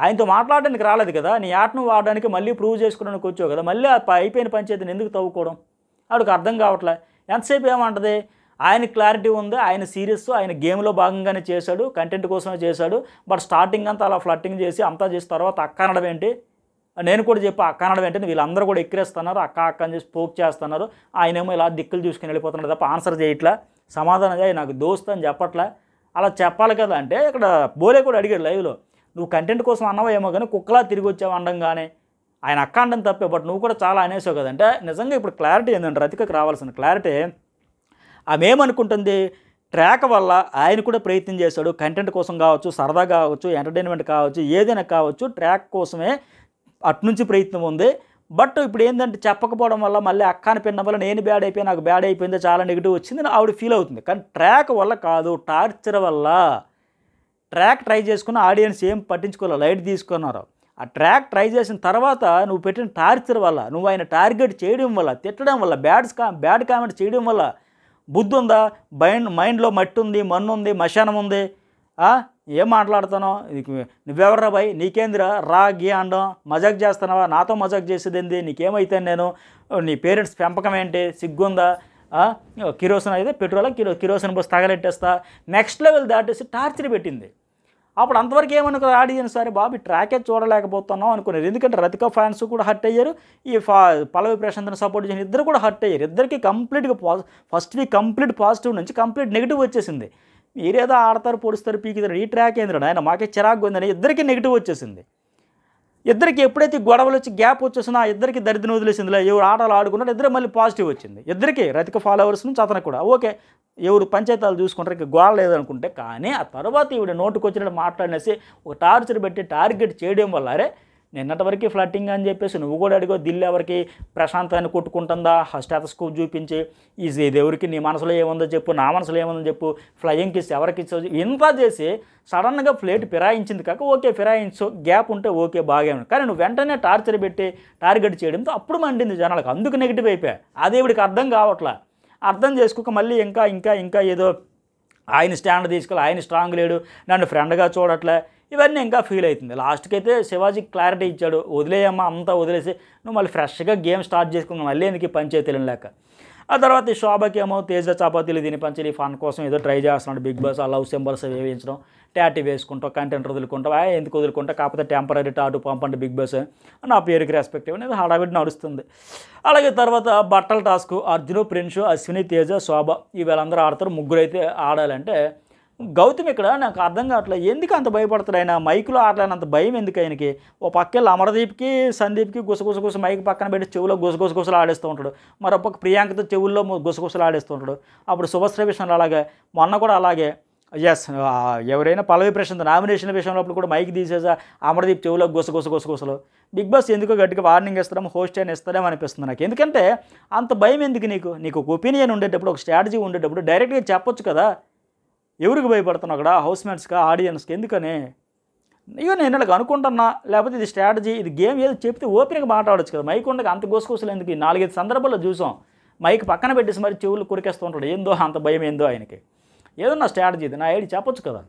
ఆయనతో మాట్లాడడానికి రాలేదు కదా నీ ఆటను వాడడానికి మళ్ళీ ప్రూవ్ చేసుకోవడానికి వచ్చావు కదా మళ్ళీ అయిపోయిన పంచాయతీని ఎందుకు తవ్వుకోవడం ఆవిడకు అర్థం కావట్లే ఎంతసేపు ఏమంటది ఆయన క్లారిటీ ఉంది ఆయన సీరియస్ ఆయన గేమ్లో భాగంగానే చేశాడు కంటెంట్ కోసమే చేశాడు బట్ స్టార్టింగ్ అంతా అలా ఫ్లట్టింగ్ చేసి అంతా చేసి తర్వాత అక్క ఏంటి నేను కూడా చెప్పి అక్క ఏంటి వీళ్ళందరూ కూడా ఎక్కిరేస్తున్నారు అక్క అక్క అని చెప్పి పోక్ చేస్తున్నారు ఆయనేమో ఇలా దిక్కులు చూసుకుని వెళ్ళిపోతున్నాడు తప్ప ఆన్సర్ చేయట్లా సమాధానంగా నాకు దోస్త్ అని చెప్పట్లే అలా చెప్పాలి కదా అంటే ఇక్కడ బోలే కూడా అడిగాడు లైవ్లో నువ్వు కంటెంట్ కోసం అన్నావా ఏమో కానీ కుక్కలా తిరిగి వచ్చావు అనడంగానే ఆయన అక్క అండం తప్పే బట్ నువ్వు కూడా చాలా అనేసావు కదంటే నిజంగా ఇప్పుడు క్లారిటీ ఏంటంటే రతికకు రావాల్సిన క్లారిటీ ఆమె ఏమనుకుంటుంది ట్రాక్ వల్ల ఆయన కూడా ప్రయత్నం చేశాడు కంటెంట్ కోసం కావచ్చు సరదా కావచ్చు ఎంటర్టైన్మెంట్ కావచ్చు ఏదైనా కావచ్చు ట్రాక్ కోసమే అట్నుంచి ప్రయత్నం ఉంది బట్ ఇప్పుడు ఏంటంటే చెప్పకపోవడం వల్ల మళ్ళీ అక్కాని పిన్న వల్ల నేను బ్యాడ్ అయిపోయి నాకు బ్యాడ్ అయిపోయింది చాలా నెగిటివ్ వచ్చింది ఆవిడ ఫీల్ అవుతుంది కానీ ట్రాక్ వల్ల కాదు టార్చర్ వల్ల ట్రాక్ ట్రై చేసుకున్న ఆడియన్స్ ఏం పట్టించుకోలేదు లైట్ తీసుకున్నారు ఆ ట్రాక్ ట్రై చేసిన తర్వాత నువ్వు పెట్టిన టార్చర్ వల్ల నువ్వు ఆయన టార్గెట్ చేయడం వల్ల తిట్టడం వల్ల బ్యాడ్స్ కా బ్యాడ్ కామెంట్ చేయడం వల్ల బుద్ధి ఉందా మైండ్ మైండ్లో మట్టి ఉంది మన్ను ఉంది మశానం ఉంది ఏం మాట్లాడుతున్నావు నువ్వెవర్రా భయ్ నీకేందిరా రా గీ అండం మజాక్ చేస్తున్నావా నాతో మజాక్ ఏంది నీకేమైతే నేను నీ పేరెంట్స్ పెంపకం ఏంటి సిగ్గుందా కిరోసిన్ అయితే పెట్రోల్ కిరో కిరోసిన్ బస్ తగలెట్టేస్తా నెక్స్ట్ లెవెల్ దాటేసి టార్చర్ పెట్టింది అప్పుడు అంతవరకు ఏమనుకున్నారు ఆడియన్స్ సరే బాబు ట్రాకే చూడలేకపోతున్నాం అనుకున్నారు ఎందుకంటే రతిక ఫ్యాన్స్ కూడా హర్ట్ అయ్యారు ఈ ఫా పల్లవి ప్రశాంత్ని సపోర్ట్ చేసిన ఇద్దరు కూడా హర్ట్ అయ్యారు ఇద్దరికి కంప్లీట్గా పాజి ఫస్ట్ వీక్ కంప్లీట్ పాజిటివ్ నుంచి కంప్లీట్ నెగిటివ్ వచ్చేసింది మీరేదో ఆడతారు పొడుస్తారు పీకితారు ఈ ట్రాక్ ఏంద్రాడు ఆయన మాకే చిరాకు ఉందని ఇద్దరికి నెగిటివ్ వచ్చేసింది ఇద్దరికి ఎప్పుడైతే గొడవలు వచ్చి గ్యాప్ వచ్చేసినా ఇద్దరికి దరిద్రం వదిలేసిందిలే ఎవరు ఆటలు ఆడుకున్నాడు ఇద్దరు మళ్ళీ పాజిటివ్ వచ్చింది ఇద్దరికి రతిక ఫాలోవర్స్ నుంచి అతను కూడా ఓకే ఎవరు పంచాయతీలు చూసుకుంటారు ఇక గోడ లేదనుకుంటే కానీ ఆ తర్వాత ఈవిడ నోటుకు వచ్చినట్టు మాట్లాడినేసి ఒక టార్చర్ పెట్టి టార్గెట్ చేయడం వల్లరే నిన్నటి వరకు ఫ్లట్టింగ్ అని చెప్పేసి నువ్వు కూడా అడిగో దిల్లీ ఎవరికి ప్రశాంతాన్ని కొట్టుకుంటుందా స్టెతస్కోప్ చూపించి ఇది ఎవరికి నీ మనసులో ఏముందో చెప్పు నా మనసులో ఏముందో చెప్పు ఫ్లయింగ్ కిస్ ఎవరికి ఇచ్చో ఇంత చేసి సడన్గా ప్లేట్ ఫిరాయించింది కాక ఓకే ఫిరాయించు గ్యాప్ ఉంటే ఓకే బాగా కానీ నువ్వు వెంటనే టార్చర్ పెట్టి టార్గెట్ చేయడంతో అప్పుడు మండింది జనాలకు అందుకు నెగిటివ్ అయిపోయా అదేవిడికి అర్థం కావట్లా అర్థం చేసుకోక మళ్ళీ ఇంకా ఇంకా ఇంకా ఏదో ఆయన స్టాండ్ తీసుకోవాలి ఆయన స్ట్రాంగ్ లేడు నన్ను ఫ్రెండ్గా చూడట్లే ఇవన్నీ ఇంకా ఫీల్ అవుతుంది లాస్ట్కి అయితే శివాజీ క్లారిటీ ఇచ్చాడు వదిలేయమ్మా అంతా వదిలేసి నువ్వు మళ్ళీ ఫ్రెష్గా గేమ్ స్టార్ట్ చేసుకున్నావు మళ్ళీ ఎందుకు పంచాయతీలను లేక ఆ తర్వాత ఈ శోభకి ఏమో తేజ చపాతీలు దీని పంచలి ఫన్ కోసం ఏదో ట్రై చేస్తున్నాడు బిగ్ బాస్ ఆ లవ్ సింబల్స్ వేయించడం ట్యాటీ వేసుకుంటాం కంటెంట్ వదులుకుంటాం ఆ ఎందుకు వదులుకుంటా కాకపోతే టెంపరీ టాటు పంపండి బిగ్ బాస్ నా పేరుకి రెస్పెక్ట్ అనేది హడావిడి నడుస్తుంది అలాగే తర్వాత బట్టల టాస్క్ అర్జును ప్రిన్షు అశ్విని తేజ శోభ ఈ వీళ్ళందరూ ఆడతారు ముగ్గురు అయితే ఆడాలంటే గౌతమ్ ఇక్కడ నాకు అర్థం కావట్లేదు ఎందుకు అంత భయపడతాడు ఆయన మైకులో ఆడలేనంత భయం ఎందుకు ఆయనకి ఓ పక్కెళ్ళి అమరదీప్కి సందీప్కి గుసగుసగుస మైక్ పక్కన పెట్టి చెవులో గుసగుసగుసలు ఆడేస్తూ ఉంటాడు మరొక ప్రియాంకతో చెవుల్లో గుసగుసలు ఆడేస్తూ ఉంటాడు అప్పుడు సుభశ్రీ విషయంలో అలాగే మొన్న కూడా అలాగే ఎస్ ఎవరైనా పల్లవి ప్రశ్నతో నామినేషన్ విషయంలో అప్పుడు కూడా మైక్ తీసేసా అమరదీప్ చెవులో గుసగుస గుసగుసలు బిగ్ బాస్ ఎందుకో గట్టిగా వార్నింగ్ ఇస్తాం హోస్ట్ అని ఇస్తారేమో అనిపిస్తుంది నాకు ఎందుకంటే అంత భయం ఎందుకు నీకు నీకు ఒక ఒపీనియన్ ఉండేటప్పుడు ఒక స్ట్రాటజీ ఉండేటప్పుడు డైరెక్ట్గా చెప్పొచ్చు కదా ఎవరికి భయపడుతున్నావు అక్కడ హౌస్ మేట్స్గా ఆడియన్స్కి ఎందుకని ఇక నేను ఇలాగ అనుకుంటున్నా లేకపోతే ఇది స్ట్రాటజీ ఇది గేమ్ ఏది చెప్తే ఓపెన్గా మాట్లాడచ్చు కదా మైక్ ఉండగా అంత గోసుకోసలు ఎందుకు నాలుగైదు సందర్భాల్లో చూసాం మైక్ పక్కన పెట్టేసి మరి చెవులు ఉంటాడు ఏందో అంత భయం ఏందో ఆయనకి ఏదో నా స్ట్రాటజీ ఇది నా ఐడి చెప్పొచ్చు కదా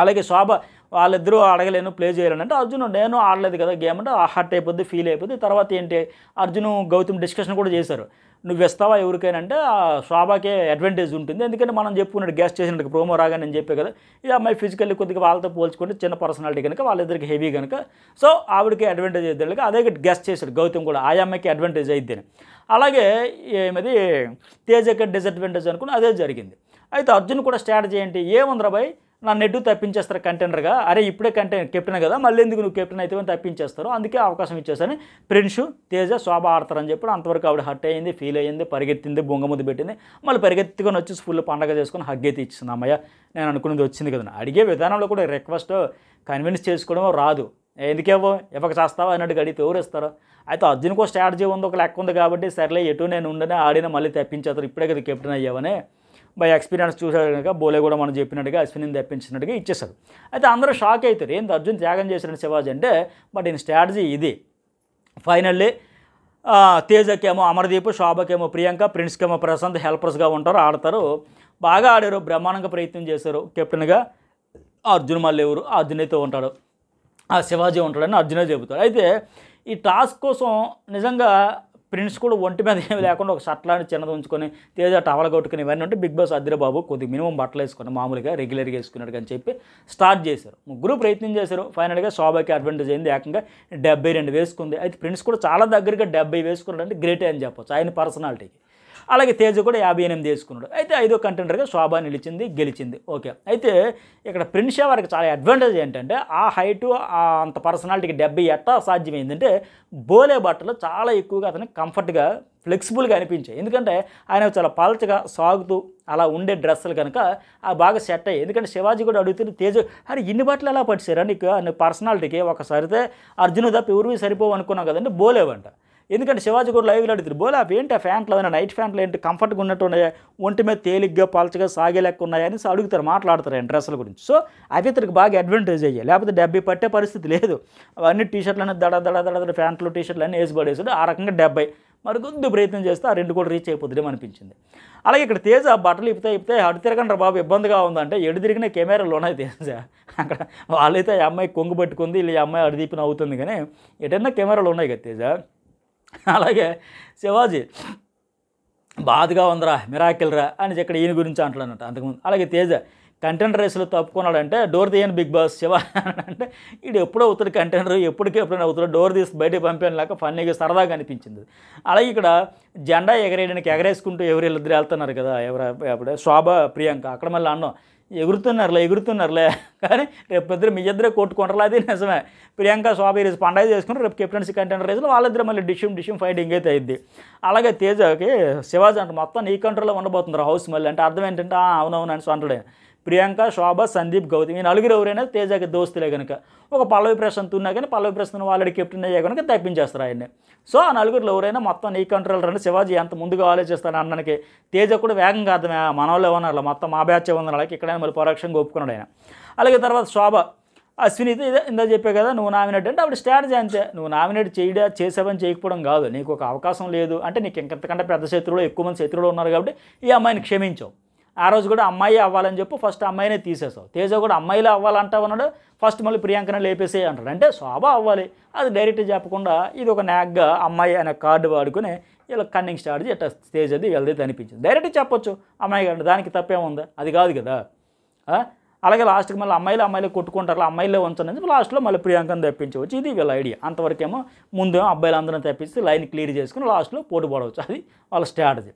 అలాగే శోభ వాళ్ళిద్దరూ అడగలేను ప్లే చేయలేను అంటే అర్జును నేను ఆడలేదు కదా గేమ్ అంటే హర్ట్ అయిపోద్ది ఫీల్ అయిపోద్ది తర్వాత ఏంటి అర్జును గౌతమ్ డిస్కషన్ కూడా చేశారు నువ్వు ఇస్తావా ఎవరికైనా అంటే ఆ శోభాకే అడ్వాంటేజ్ ఉంటుంది ఎందుకంటే మనం చెప్పుకున్నాడు గ్యాస్ స్టేషన్ ప్రోమో రాగానే నేను చెప్పే కదా ఈ అమ్మాయి ఫిజికల్లీ కొద్దిగా వాళ్ళతో పోల్చుకుంటే చిన్న పర్సనాలిటీ కనుక వాళ్ళిద్దరికి హెవీ కనుక సో ఆవిడకి అడ్వాంటేజ్ అయితే అదే గ్యాస్ చేశాడు గౌతమ్ కూడా ఆ అమ్మాయికి అడ్వాంటేజ్ అయితే అలాగే ఏమది తేజకి డిసడ్వాంటేజ్ అనుకుని అదే జరిగింది అయితే అర్జున్ కూడా స్ట్రాటజీ ఏంటి ఏముందిరా నన్ను ఎటు తప్పించేస్తారు కంటెనర్గా అరే ఇప్పుడే కంటెన్ కెప్టెన్ కదా మళ్ళీ ఎందుకు నువ్వు కెప్టెన్ అయితే తప్పించేస్తారు అందుకే అవకాశం ఇచ్చేసని ప్రిన్స్ తేజ శోభ ఆడతారని చెప్పి అంతవరకు ఆవిడ హట్ అయ్యింది ఫీల్ అయ్యింది పరిగెత్తింది బొంగ ముద్దు పెట్టింది మళ్ళీ పరిగెత్తుకొని వచ్చి ఫుల్ పండగ చేసుకొని హగ్గైతే ఇచ్చింది అమ్మయ్య నేను అనుకున్నది వచ్చింది కదా అడిగే విధానంలో కూడా రిక్వెస్ట్ కన్విన్స్ చేసుకోవడం రాదు ఎందుకేవో ఇవ్వక చేస్తావా అన్నట్టు అడిగితే ఎవరిస్తారు అయితే అర్జున్కో స్ట్రాటజీ ఉంది ఒక లెక్క ఉంది కాబట్టి సర్లే ఎటు నేను ఉండనే ఆడిన మళ్ళీ తెప్పించేస్తారు ఇప్పుడే కదా కెప్టెన్ అయ్యావనే బై ఎక్స్పీరియన్స్ చూశాడు కనుక బోలే కూడా మనం చెప్పినట్టుగా అశ్విని తెప్పించినట్టుగా ఇచ్చేశారు అయితే అందరూ షాక్ అవుతారు ఏంటి అర్జున్ త్యాగం చేసిన శివాజీ అంటే బట్ ఈయన స్ట్రాటజీ ఇది ఫైనల్లీ తేజకేమో అమర్దీప్ శోభకేమో ప్రియాంక ప్రిన్స్కేమో ప్రశాంత్ హెల్పర్స్గా ఉంటారు ఆడతారు బాగా ఆడారు బ్రహ్మాండంగా ప్రయత్నం చేశారు కెప్టెన్గా అర్జున్ ఎవరు అర్జున్ అయితే ఉంటాడు ఆ శివాజీ ఉంటాడని అర్జునే చెబుతాడు అయితే ఈ టాస్క్ కోసం నిజంగా ప్రింట్స్ కూడా ఒంటి మీద ఏమి లేకుండా ఒక షర్ట్లాంటి చిన్నది ఉంచుకొని తేజ టవల్ కొట్టుకుని ఇవన్నీ ఉంటే బిగ్ బాస్ అద్దె బాబు కొద్దిగా మినిమం బట్టలు వేసుకుని మామూలుగా రెగ్యులర్గా వేసుకున్నాడు అని చెప్పి స్టార్ట్ చేశారు ముగ్గురు ప్రయత్నం చేశారు ఫైనల్గా శోభకి అడ్వాంటేజ్ అయింది ఏకంగా డెబ్బై రెండు వేసుకుంది అయితే ప్రింట్స్ కూడా చాలా దగ్గరగా డెబ్బై వేసుకున్నాడు అంటే గ్రేటే అని చెప్పచ్చు ఆయన పర్సనాలిటీకి అలాగే తేజ కూడా యాభై ఎనిమిది వేసుకున్నాడు అయితే ఐదో కంటెండర్గా శోభా నిలిచింది గెలిచింది ఓకే అయితే ఇక్కడ ప్రిన్షా వారికి చాలా అడ్వాంటేజ్ ఏంటంటే ఆ హైటు అంత పర్సనాలిటీకి డెబ్బై ఎట్టా సాధ్యమైందంటే బోలే బట్టలు చాలా ఎక్కువగా అతనికి కంఫర్ట్గా ఫ్లెక్సిబుల్గా అనిపించాయి ఎందుకంటే ఆయన చాలా పలచగా సాగుతూ అలా ఉండే డ్రెస్సులు కనుక ఆ బాగా సెట్ అయ్యాయి ఎందుకంటే శివాజీ కూడా అడుగుతుంది తేజ అరే ఇన్ని బట్టలు ఎలా పట్టిసారా నీకు పర్సనాలిటీకి ఒకసారితే అర్జున్ దప్ప ఎవరివి సరిపోవు అనుకున్నాం కదండి బోలేవంట ఎందుకంటే శివాజీ కూడా లైవ్లో అడిగారు బోలాప్ ఏంటి ఆ ఫ్యాంట్లు అయినా నైట్ ఫ్యాంట్లు ఏంటి కంఫర్ట్గా ఉన్నట్టు ఉన్నాయా ఒంటి మీద తేలిగ్గా పలచగా సాగే లెక్క ఉన్నాయని అడుగుతారు మాట్లాడతారు ఆయన డ్రెస్సుల గురించి సో అవి ఇతనికి బాగా అడ్వాంటేజ్ అయ్యాయి లేకపోతే డెబ్బై పట్టే పరిస్థితి లేదు అవన్నీ టీషర్ట్లు అనేది దడ దడ దడ దడ ఫ్యాంట్లు టీషర్ట్లు అన్నీ వేసి పడేసాడు ఆ రకంగా డెబ్బై మరి కొద్ది ప్రయత్నం చేస్తే ఆ రెండు కూడా రీచ్ అయిపోతుంది అనిపించింది అలాగే ఇక్కడ తేజ బట్టలు ఇప్పితే ఇప్పితే అటు తిరగండి బాబు ఇబ్బందిగా ఉందంటే ఎడు తిరిగిన ఉన్నాయి తేజ అక్కడ వాళ్ళైతే ఈ అమ్మాయి కొంగు పట్టుకుంది ఈ అమ్మాయి అడుదీపిన అవుతుంది కానీ ఎటన్నా కెమెరాలు ఉన్నాయి కదా తేజ అలాగే శివాజీ బాధగా ఉందిరా మిరాకిల్రా అని ఇక్కడ ఈయన గురించి అంటాడనమాట అంతకుముందు అలాగే తేజ కంటెంట్ రేసులో తప్పుకున్నాడంటే డోర్ తీయని బిగ్ బాస్ శివ అంటే ఇది ఎప్పుడో అవుతాడు కంటెంటర్ ఎప్పటికీ ఎప్పుడైనా అవుతాడు డోర్ తీసి బయటకు పంపాను లేక ఫన్నీగా సరదాగా అనిపించింది అలాగే ఇక్కడ జెండా ఎగరేయడానికి ఎగరేసుకుంటూ ఎవరు వెళ్ళిద్దరు వెళ్తున్నారు కదా ఎవరు అప్పుడు శోభ ప్రియాంక అక్కడ మళ్ళీ అన్నం ఎగురుతున్నారులే ఎగురుతున్నారులే కానీ రేపు ఇద్దరు మీ ఇద్దరే కొట్టుకుంటారు అది నిజమే ప్రియాంక శోభ ఈరోజు పండగ చేసుకుని రేపు కెప్టెన్సీ కంటెంట్ రేసులో వాళ్ళిద్దరు మళ్ళీ డిష్యూమ్ డిష్యూమ్ ఫైటింగ్ అయితే అయింది అలాగే తేజకి శివాజీ అంటే మొత్తం నీ కంట్రోల్లో ఉండబోతుంది హౌస్ మళ్ళీ అంటే అర్థం ఏంటంటే అవునవును అని అంటాడు ప్రియాంక శోభ సందీప్ గౌతమ్ ఈ నలుగురు ఎవరైనా తేజకి దోస్తులే కనుక ఒక పల్లవి ప్రశాంత్ ఉన్నా కానీ పల్లవి ప్రశాంత్ వాళ్ళకి కెప్టెన్ అయ్యా కనుక తప్పించేస్తారు ఆయన్ని సో ఆ నలుగురిలో ఎవరైనా మొత్తం నీ కంట్రోల్ రండి శివాజీ ఎంత ముందుగా ఆలోచిస్తాను అన్నకి తేజ కూడా వేగంగా అర్థమే మన వాళ్ళు ఏమన్నారు మొత్తం మా బ్యాచ్ ఏమన్నారు వాళ్ళకి ఇక్కడైనా మళ్ళీ పరోక్షంగా ఒప్పుకున్నాడు ఆయన అలాగే తర్వాత శోభ అశ్విని ఇందా చెప్పే కదా నువ్వు నామినేట్ అంటే అప్పుడు స్ట్రాటజీ అంతే నువ్వు నామినేట్ చేయడా చేసావని చేయకపోవడం కాదు నీకు ఒక అవకాశం లేదు అంటే నీకు ఇంకంతకంటే పెద్ద శత్రువులు ఎక్కువ మంది శత్రువులు ఉన్నారు కాబట్టి ఈ అమ్మాయిని క్షమించావు ఆ రోజు కూడా అమ్మాయి అవ్వాలని చెప్పు ఫస్ట్ అమ్మాయినే తీసేసావు తేజ కూడా అమ్మాయిలో అవ్వాలంటావు అన్నాడు ఫస్ట్ మళ్ళీ ప్రియాంకనే లేపేసే అంటాడు అంటే శోభ అవ్వాలి అది డైరెక్ట్ చెప్పకుండా ఇది ఒక నాగ్గా అమ్మాయి అనే కార్డు వాడుకుని ఇలా కన్నింగ్ స్టార్ట్ చేసి అట్లా స్టేజ్ అది వెళ్ళదైతే అనిపించింది డైరెక్ట్ చెప్పొచ్చు అమ్మాయి గారు దానికి తప్పేముందా అది కాదు కదా అలాగే లాస్ట్కి మళ్ళీ అమ్మాయిలు అమ్మాయిలు కొట్టుకుంటారు అమ్మాయిలే ఉంచండి లాస్ట్లో మళ్ళీ ప్రియాంకను తెప్పించవచ్చు ఇది వీళ్ళ ఐడియా అంతవరకేమో ముందు అబ్బాయిలందరిని తెప్పించి లైన్ క్లియర్ చేసుకుని లాస్ట్లో పోటీ పడవచ్చు అది వాళ్ళ స్ట్రాటజీ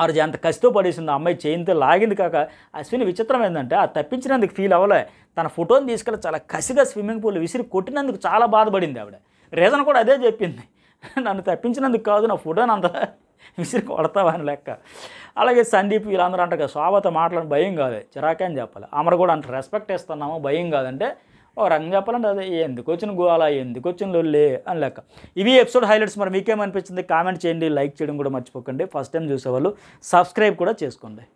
ఆ ఎంత కసితో పడేసింది ఆ అమ్మాయి చేయింతో లాగింది కాక అశ్విని విచిత్రం ఏంటంటే ఆ తప్పించినందుకు ఫీల్ అవ్వలే తన ఫోటోని తీసుకెళ్ళి చాలా కసిగా స్విమ్మింగ్ పూల్ విసిరి కొట్టినందుకు చాలా బాధపడింది ఆవిడ రీజన్ కూడా అదే చెప్పింది నన్ను తప్పించినందుకు కాదు నా ఫోటోని అంత విసిరి కొడతావా అని లెక్క అలాగే సందీప్ వీళ్ళందరూ అంటారు కదా శోభతో మాట్లాడిన భయం కాదు చిరాకే అని చెప్పాలి అమర కూడా అంత రెస్పెక్ట్ ఇస్తున్నాము భయం కాదంటే ఓ రకంగా చెప్పాలంటే అదే ఎందుకు వచ్చిన గోవాల ఎందుకు వచ్చిన లొల్లే అని లెక్క ఇవి ఎపిసోడ్ హైలైట్స్ మరి మీకేమనిపించింది కామెంట్ చేయండి లైక్ చేయడం కూడా మర్చిపోకండి ఫస్ట్ టైం చూసేవాళ్ళు సబ్స్క్రైబ్ కూడా చేసుకోండి